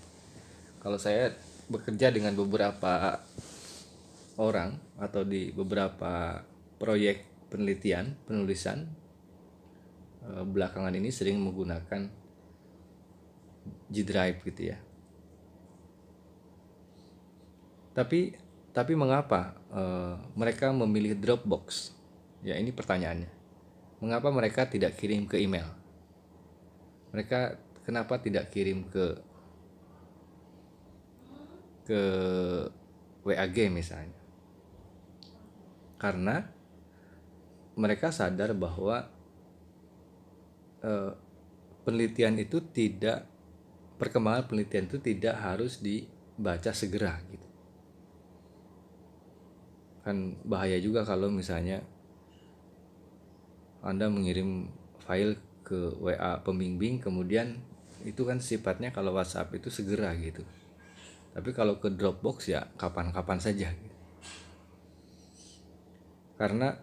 kalau saya bekerja dengan beberapa orang atau di beberapa proyek penelitian, penulisan eh, belakangan ini sering menggunakan G Drive gitu ya. Tapi tapi mengapa uh, mereka memilih Dropbox? Ya ini pertanyaannya. Mengapa mereka tidak kirim ke email? Mereka kenapa tidak kirim ke ke WAG misalnya? Karena mereka sadar bahwa uh, penelitian itu tidak perkembangan penelitian itu tidak harus dibaca segera gitu kan bahaya juga kalau misalnya anda mengirim file ke WA pembimbing kemudian itu kan sifatnya kalau WhatsApp itu segera gitu tapi kalau ke Dropbox ya kapan-kapan saja gitu. karena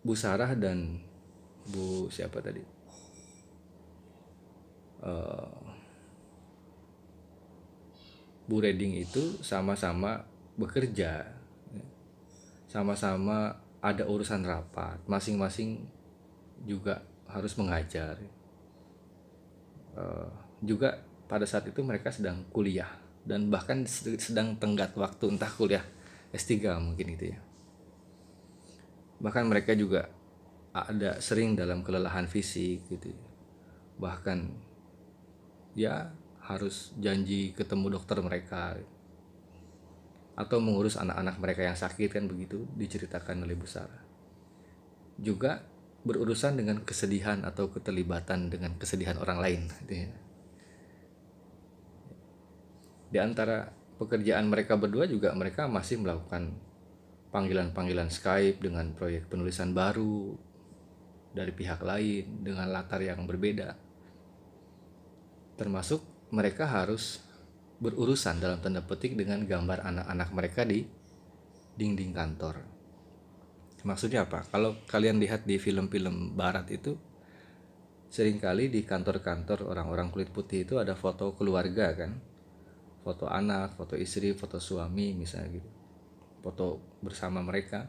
Bu Sarah dan Bu siapa tadi uh, Bu Reding itu sama-sama bekerja, sama-sama ada urusan rapat, masing-masing juga harus mengajar. Eh, juga pada saat itu mereka sedang kuliah dan bahkan sedang tenggat waktu entah kuliah S3 mungkin itu ya. Bahkan mereka juga ada sering dalam kelelahan fisik gitu. Ya. Bahkan ya harus janji ketemu dokter mereka atau mengurus anak-anak mereka yang sakit kan begitu diceritakan oleh Bu Sarah. Juga berurusan dengan kesedihan atau keterlibatan dengan kesedihan orang lain. Gitu ya. Di antara pekerjaan mereka berdua juga mereka masih melakukan panggilan-panggilan Skype dengan proyek penulisan baru dari pihak lain dengan latar yang berbeda. Termasuk mereka harus berurusan dalam tanda petik dengan gambar anak-anak mereka di dinding kantor. Maksudnya apa? Kalau kalian lihat di film-film barat itu seringkali di kantor-kantor orang-orang kulit putih itu ada foto keluarga kan? Foto anak, foto istri, foto suami misalnya gitu. Foto bersama mereka.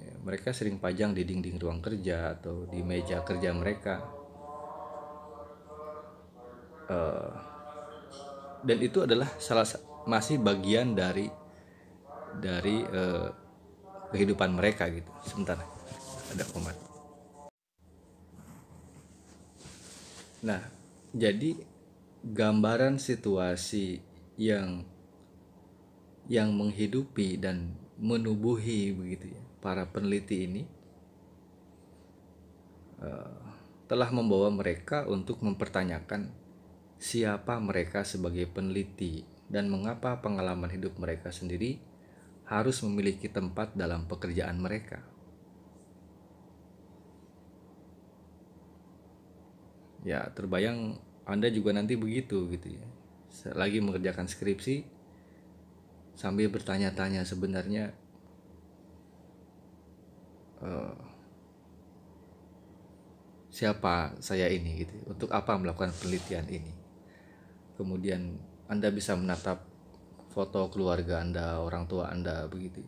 Ya, mereka sering pajang di dinding ruang kerja atau di meja kerja mereka Eh, dan itu adalah salah masih bagian dari dari uh, kehidupan mereka gitu sebentar ada komat nah jadi gambaran situasi yang yang menghidupi dan menubuhi begitu ya para peneliti ini uh, telah membawa mereka untuk mempertanyakan siapa mereka sebagai peneliti dan mengapa pengalaman hidup mereka sendiri harus memiliki tempat dalam pekerjaan mereka. Ya, terbayang Anda juga nanti begitu gitu ya. Lagi mengerjakan skripsi sambil bertanya-tanya sebenarnya uh, siapa saya ini gitu. Untuk apa melakukan penelitian ini? kemudian Anda bisa menatap foto keluarga Anda, orang tua Anda begitu.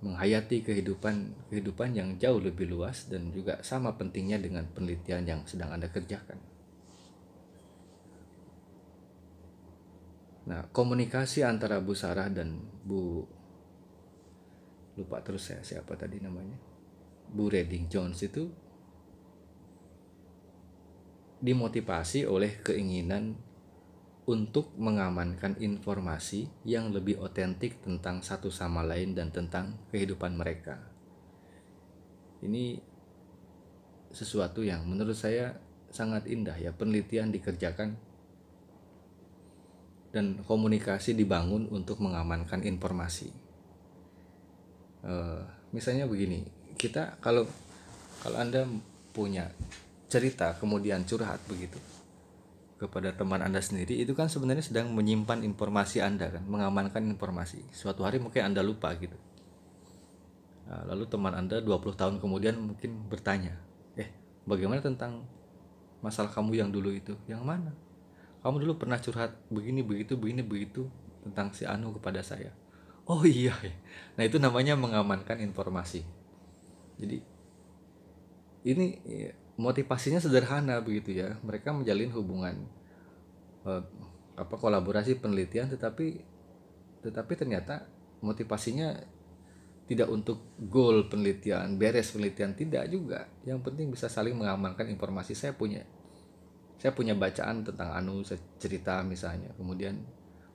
Menghayati kehidupan kehidupan yang jauh lebih luas dan juga sama pentingnya dengan penelitian yang sedang Anda kerjakan. Nah, komunikasi antara Bu Sarah dan Bu lupa terus saya siapa tadi namanya. Bu Redding Jones itu dimotivasi oleh keinginan untuk mengamankan informasi yang lebih otentik tentang satu sama lain dan tentang kehidupan mereka. Ini sesuatu yang menurut saya sangat indah ya, penelitian dikerjakan dan komunikasi dibangun untuk mengamankan informasi. E, misalnya begini, kita kalau kalau Anda punya cerita kemudian curhat begitu kepada teman Anda sendiri itu kan sebenarnya sedang menyimpan informasi Anda kan, mengamankan informasi. Suatu hari mungkin Anda lupa gitu. Nah, lalu teman Anda 20 tahun kemudian mungkin bertanya, "Eh, bagaimana tentang masalah kamu yang dulu itu? Yang mana? Kamu dulu pernah curhat begini begitu begini begitu tentang si Anu kepada saya." Oh iya. Nah, itu namanya mengamankan informasi. Jadi ini motivasinya sederhana begitu ya mereka menjalin hubungan eh, apa kolaborasi penelitian tetapi tetapi ternyata motivasinya tidak untuk goal penelitian beres penelitian tidak juga yang penting bisa saling mengamankan informasi saya punya saya punya bacaan tentang anu cerita misalnya kemudian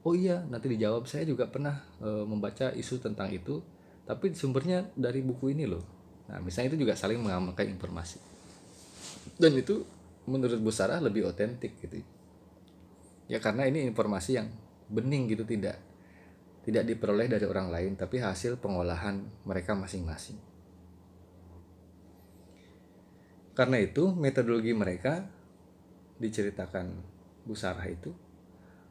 oh iya nanti dijawab saya juga pernah e, membaca isu tentang itu tapi sumbernya dari buku ini loh nah misalnya itu juga saling mengamankan informasi dan itu menurut Bu Sarah lebih otentik gitu ya karena ini informasi yang bening gitu tidak tidak diperoleh dari orang lain tapi hasil pengolahan mereka masing-masing karena itu metodologi mereka diceritakan Bu Sarah itu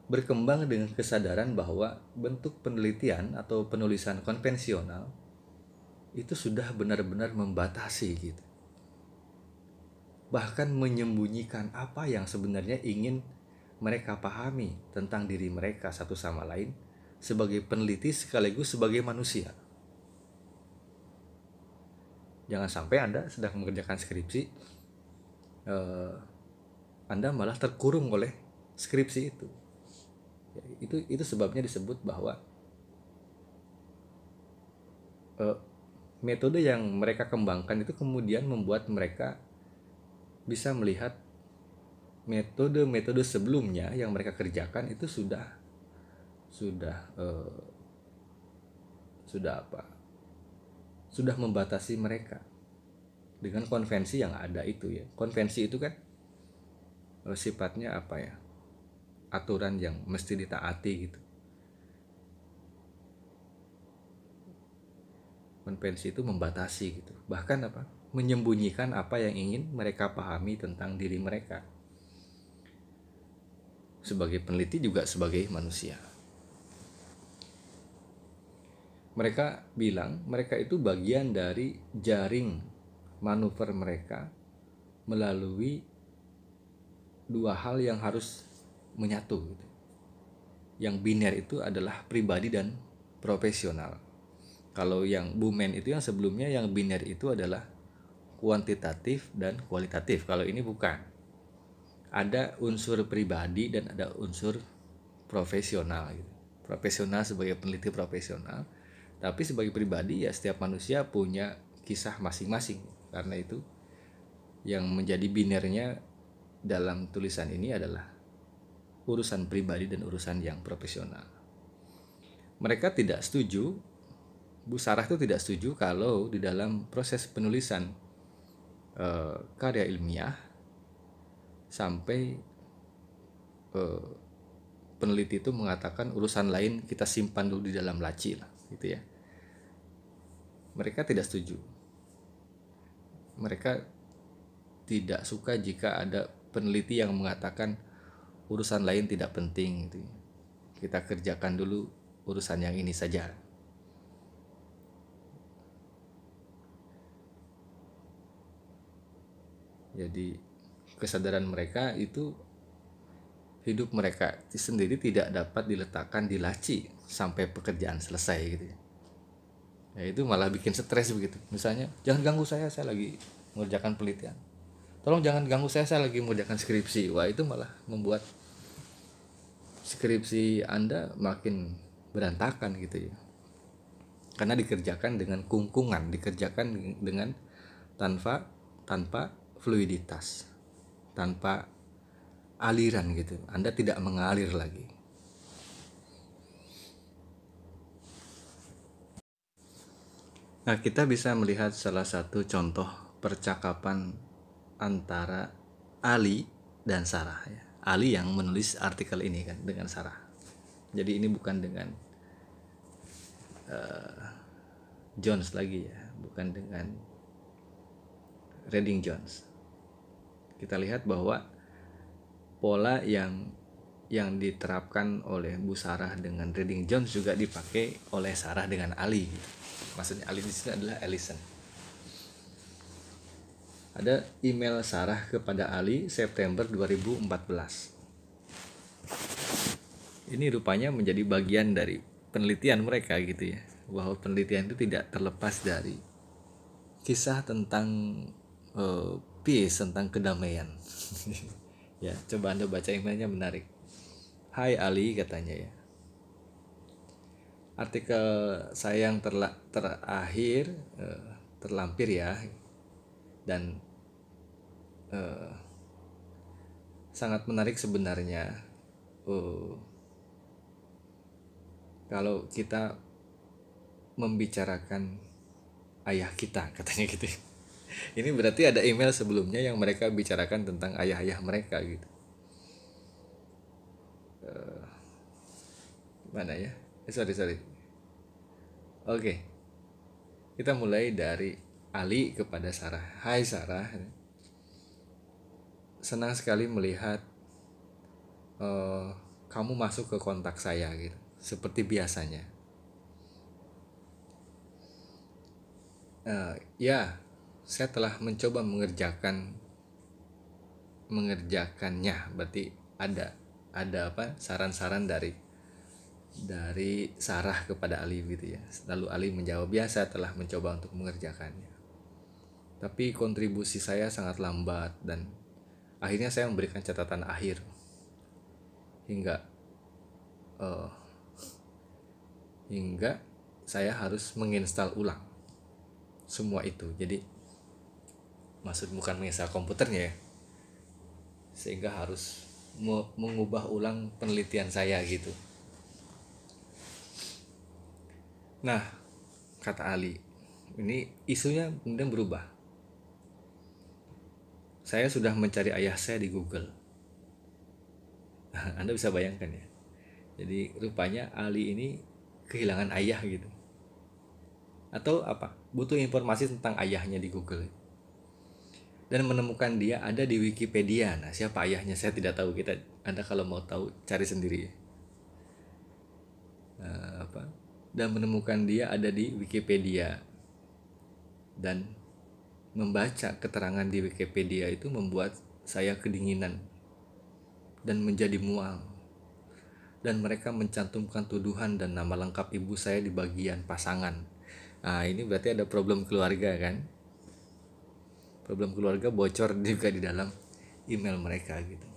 berkembang dengan kesadaran bahwa bentuk penelitian atau penulisan konvensional itu sudah benar-benar membatasi gitu bahkan menyembunyikan apa yang sebenarnya ingin mereka pahami tentang diri mereka satu sama lain sebagai peneliti sekaligus sebagai manusia. Jangan sampai Anda sedang mengerjakan skripsi, eh, Anda malah terkurung oleh skripsi itu. Itu itu sebabnya disebut bahwa eh, metode yang mereka kembangkan itu kemudian membuat mereka bisa melihat metode-metode sebelumnya yang mereka kerjakan itu sudah sudah eh, sudah apa sudah membatasi mereka dengan konvensi yang ada itu ya konvensi itu kan eh, sifatnya apa ya aturan yang mesti ditaati gitu konvensi itu membatasi gitu bahkan apa menyembunyikan apa yang ingin mereka pahami tentang diri mereka. Sebagai peneliti juga sebagai manusia. Mereka bilang mereka itu bagian dari jaring manuver mereka melalui dua hal yang harus menyatu gitu. Yang biner itu adalah pribadi dan profesional. Kalau yang bumen itu yang sebelumnya yang biner itu adalah kuantitatif dan kualitatif. Kalau ini bukan. Ada unsur pribadi dan ada unsur profesional gitu. Profesional sebagai peneliti profesional, tapi sebagai pribadi ya setiap manusia punya kisah masing-masing. Karena itu yang menjadi binernya dalam tulisan ini adalah urusan pribadi dan urusan yang profesional. Mereka tidak setuju, Bu Sarah itu tidak setuju kalau di dalam proses penulisan Eh, karya ilmiah sampai eh, peneliti itu mengatakan urusan lain kita simpan dulu di dalam laci lah gitu ya mereka tidak setuju mereka tidak suka jika ada peneliti yang mengatakan urusan lain tidak penting gitu ya. kita kerjakan dulu urusan yang ini saja jadi kesadaran mereka itu hidup mereka sendiri tidak dapat diletakkan di laci sampai pekerjaan selesai gitu ya. ya itu malah bikin stres begitu misalnya jangan ganggu saya saya lagi mengerjakan penelitian tolong jangan ganggu saya saya lagi mengerjakan skripsi wah itu malah membuat skripsi anda makin berantakan gitu ya karena dikerjakan dengan kungkungan dikerjakan dengan tanpa tanpa fluiditas tanpa aliran gitu Anda tidak mengalir lagi Nah, kita bisa melihat salah satu contoh percakapan antara Ali dan Sarah. Ya. Ali yang menulis artikel ini kan dengan Sarah. Jadi ini bukan dengan uh, Jones lagi ya, bukan dengan Reading Jones kita lihat bahwa pola yang yang diterapkan oleh Bu Sarah dengan Reading Jones juga dipakai oleh Sarah dengan Ali. Maksudnya Ali di sini adalah Allison. Ada email Sarah kepada Ali September 2014. Ini rupanya menjadi bagian dari penelitian mereka gitu ya. Bahwa penelitian itu tidak terlepas dari kisah tentang uh, peace tentang kedamaian. ya, coba Anda baca emailnya menarik. Hai Ali katanya ya. Artikel saya yang terla terakhir uh, terlampir ya dan uh, sangat menarik sebenarnya. Uh, kalau kita membicarakan ayah kita katanya gitu ya ini berarti ada email sebelumnya yang mereka bicarakan tentang ayah-ayah mereka gitu eh, mana ya eh, sorry sorry oke okay. kita mulai dari Ali kepada Sarah Hai Sarah senang sekali melihat uh, kamu masuk ke kontak saya gitu seperti biasanya uh, ya saya telah mencoba mengerjakan mengerjakannya berarti ada ada apa saran-saran dari dari Sarah kepada Ali gitu ya. Lalu Ali menjawab, "Ya, saya telah mencoba untuk mengerjakannya." Tapi kontribusi saya sangat lambat dan akhirnya saya memberikan catatan akhir hingga uh, hingga saya harus menginstal ulang semua itu. Jadi maksud bukan mengisah komputernya ya sehingga harus mengubah ulang penelitian saya gitu nah kata Ali ini isunya kemudian berubah saya sudah mencari ayah saya di Google Anda bisa bayangkan ya jadi rupanya Ali ini kehilangan ayah gitu atau apa butuh informasi tentang ayahnya di Google dan menemukan dia ada di Wikipedia. Nah, siapa ayahnya saya tidak tahu. Kita Anda kalau mau tahu cari sendiri. Nah, apa? Dan menemukan dia ada di Wikipedia. Dan membaca keterangan di Wikipedia itu membuat saya kedinginan dan menjadi mual dan mereka mencantumkan tuduhan dan nama lengkap ibu saya di bagian pasangan. Nah, ini berarti ada problem keluarga kan? problem keluarga bocor juga di dalam email mereka gitu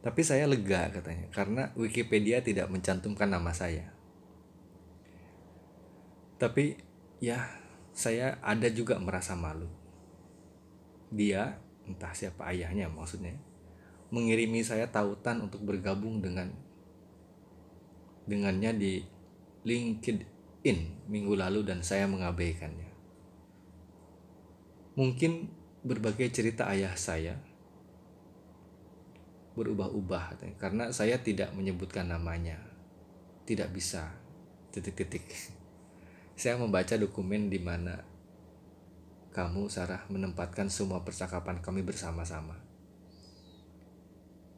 tapi saya lega katanya karena Wikipedia tidak mencantumkan nama saya tapi ya saya ada juga merasa malu dia entah siapa ayahnya maksudnya mengirimi saya tautan untuk bergabung dengan dengannya di LinkedIn minggu lalu dan saya mengabaikannya mungkin berbagai cerita ayah saya berubah-ubah karena saya tidak menyebutkan namanya tidak bisa titik-titik saya membaca dokumen di mana kamu Sarah menempatkan semua percakapan kami bersama-sama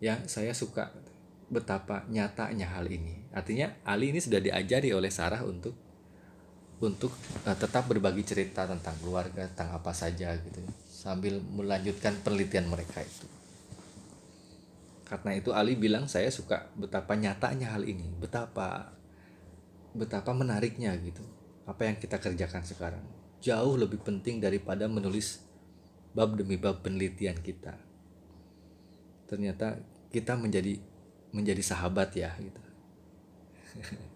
ya saya suka betapa nyatanya hal ini artinya Ali ini sudah diajari oleh Sarah untuk untuk uh, tetap berbagi cerita tentang keluarga, tentang apa saja gitu, ya. sambil melanjutkan penelitian mereka itu. Karena itu Ali bilang saya suka betapa nyatanya hal ini, betapa betapa menariknya gitu. Apa yang kita kerjakan sekarang jauh lebih penting daripada menulis bab demi bab penelitian kita. Ternyata kita menjadi menjadi sahabat ya gitu.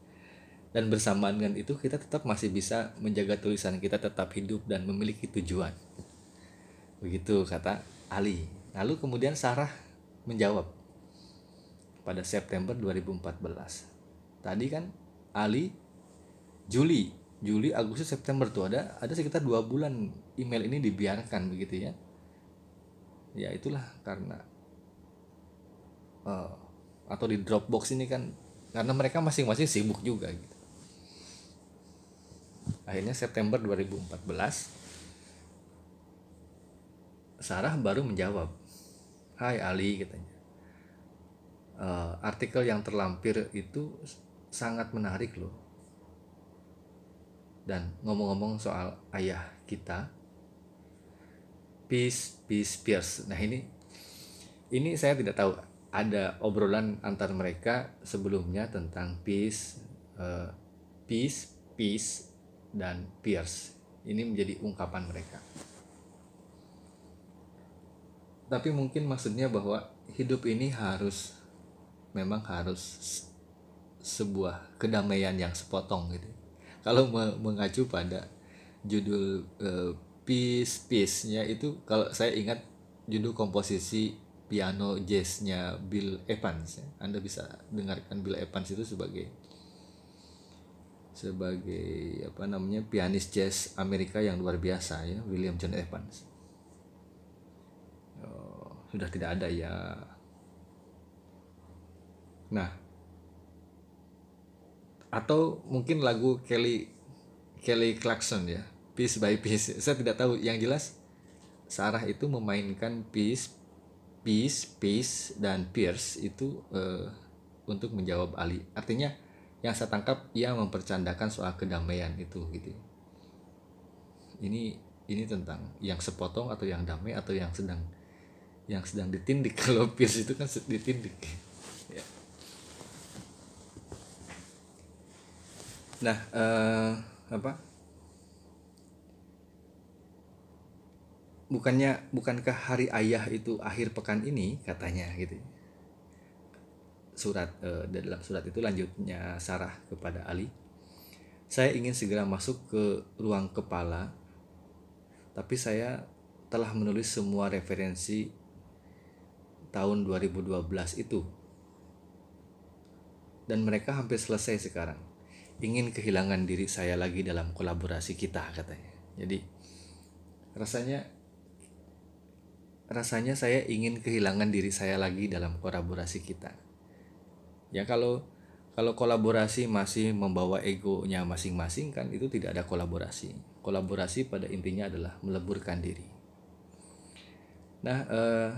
dan bersamaan dengan itu kita tetap masih bisa menjaga tulisan kita tetap hidup dan memiliki tujuan begitu kata Ali lalu kemudian Sarah menjawab pada September 2014 tadi kan Ali Juli Juli Agustus September tuh ada ada sekitar dua bulan email ini dibiarkan begitu ya ya itulah karena uh, atau di Dropbox ini kan karena mereka masing-masing sibuk juga gitu akhirnya September 2014 Sarah baru menjawab Hai Ali katanya e, artikel yang terlampir itu sangat menarik loh dan ngomong-ngomong soal ayah kita peace peace Pierce nah ini ini saya tidak tahu ada obrolan antar mereka sebelumnya tentang peace uh, peace peace dan Pierce. Ini menjadi ungkapan mereka. Tapi mungkin maksudnya bahwa hidup ini harus memang harus sebuah kedamaian yang sepotong gitu. Kalau mengacu pada judul uh, peace piece-nya itu kalau saya ingat judul komposisi piano jazz-nya Bill Evans. Ya. Anda bisa dengarkan Bill Evans itu sebagai sebagai apa namanya pianis jazz Amerika yang luar biasa ya William John Evans oh, sudah tidak ada ya nah atau mungkin lagu Kelly Kelly Clarkson ya piece by piece saya tidak tahu yang jelas Sarah itu memainkan piece piece piece dan Pierce itu uh, untuk menjawab Ali artinya yang saya tangkap ia mempercandakan soal kedamaian itu gitu ini ini tentang yang sepotong atau yang damai atau yang sedang yang sedang ditindik kalau Pierce itu kan ditindik ya. nah eh, apa bukannya bukankah hari ayah itu akhir pekan ini katanya gitu surat uh, dalam surat itu lanjutnya Sarah kepada Ali. Saya ingin segera masuk ke ruang kepala, tapi saya telah menulis semua referensi tahun 2012 itu. Dan mereka hampir selesai sekarang. Ingin kehilangan diri saya lagi dalam kolaborasi kita katanya. Jadi rasanya rasanya saya ingin kehilangan diri saya lagi dalam kolaborasi kita ya kalau kalau kolaborasi masih membawa egonya masing-masing kan itu tidak ada kolaborasi kolaborasi pada intinya adalah meleburkan diri nah eh,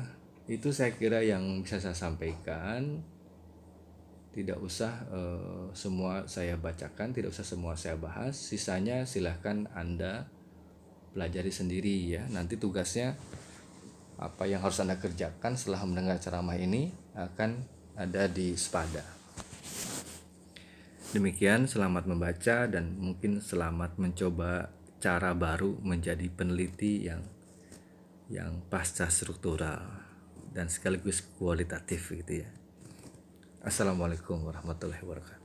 itu saya kira yang bisa saya sampaikan tidak usah eh, semua saya bacakan tidak usah semua saya bahas sisanya silahkan anda pelajari sendiri ya nanti tugasnya apa yang harus anda kerjakan setelah mendengar ceramah ini akan ada di Spada. Demikian, selamat membaca dan mungkin selamat mencoba cara baru menjadi peneliti yang yang pasca struktural dan sekaligus kualitatif gitu ya. Assalamualaikum warahmatullahi wabarakatuh.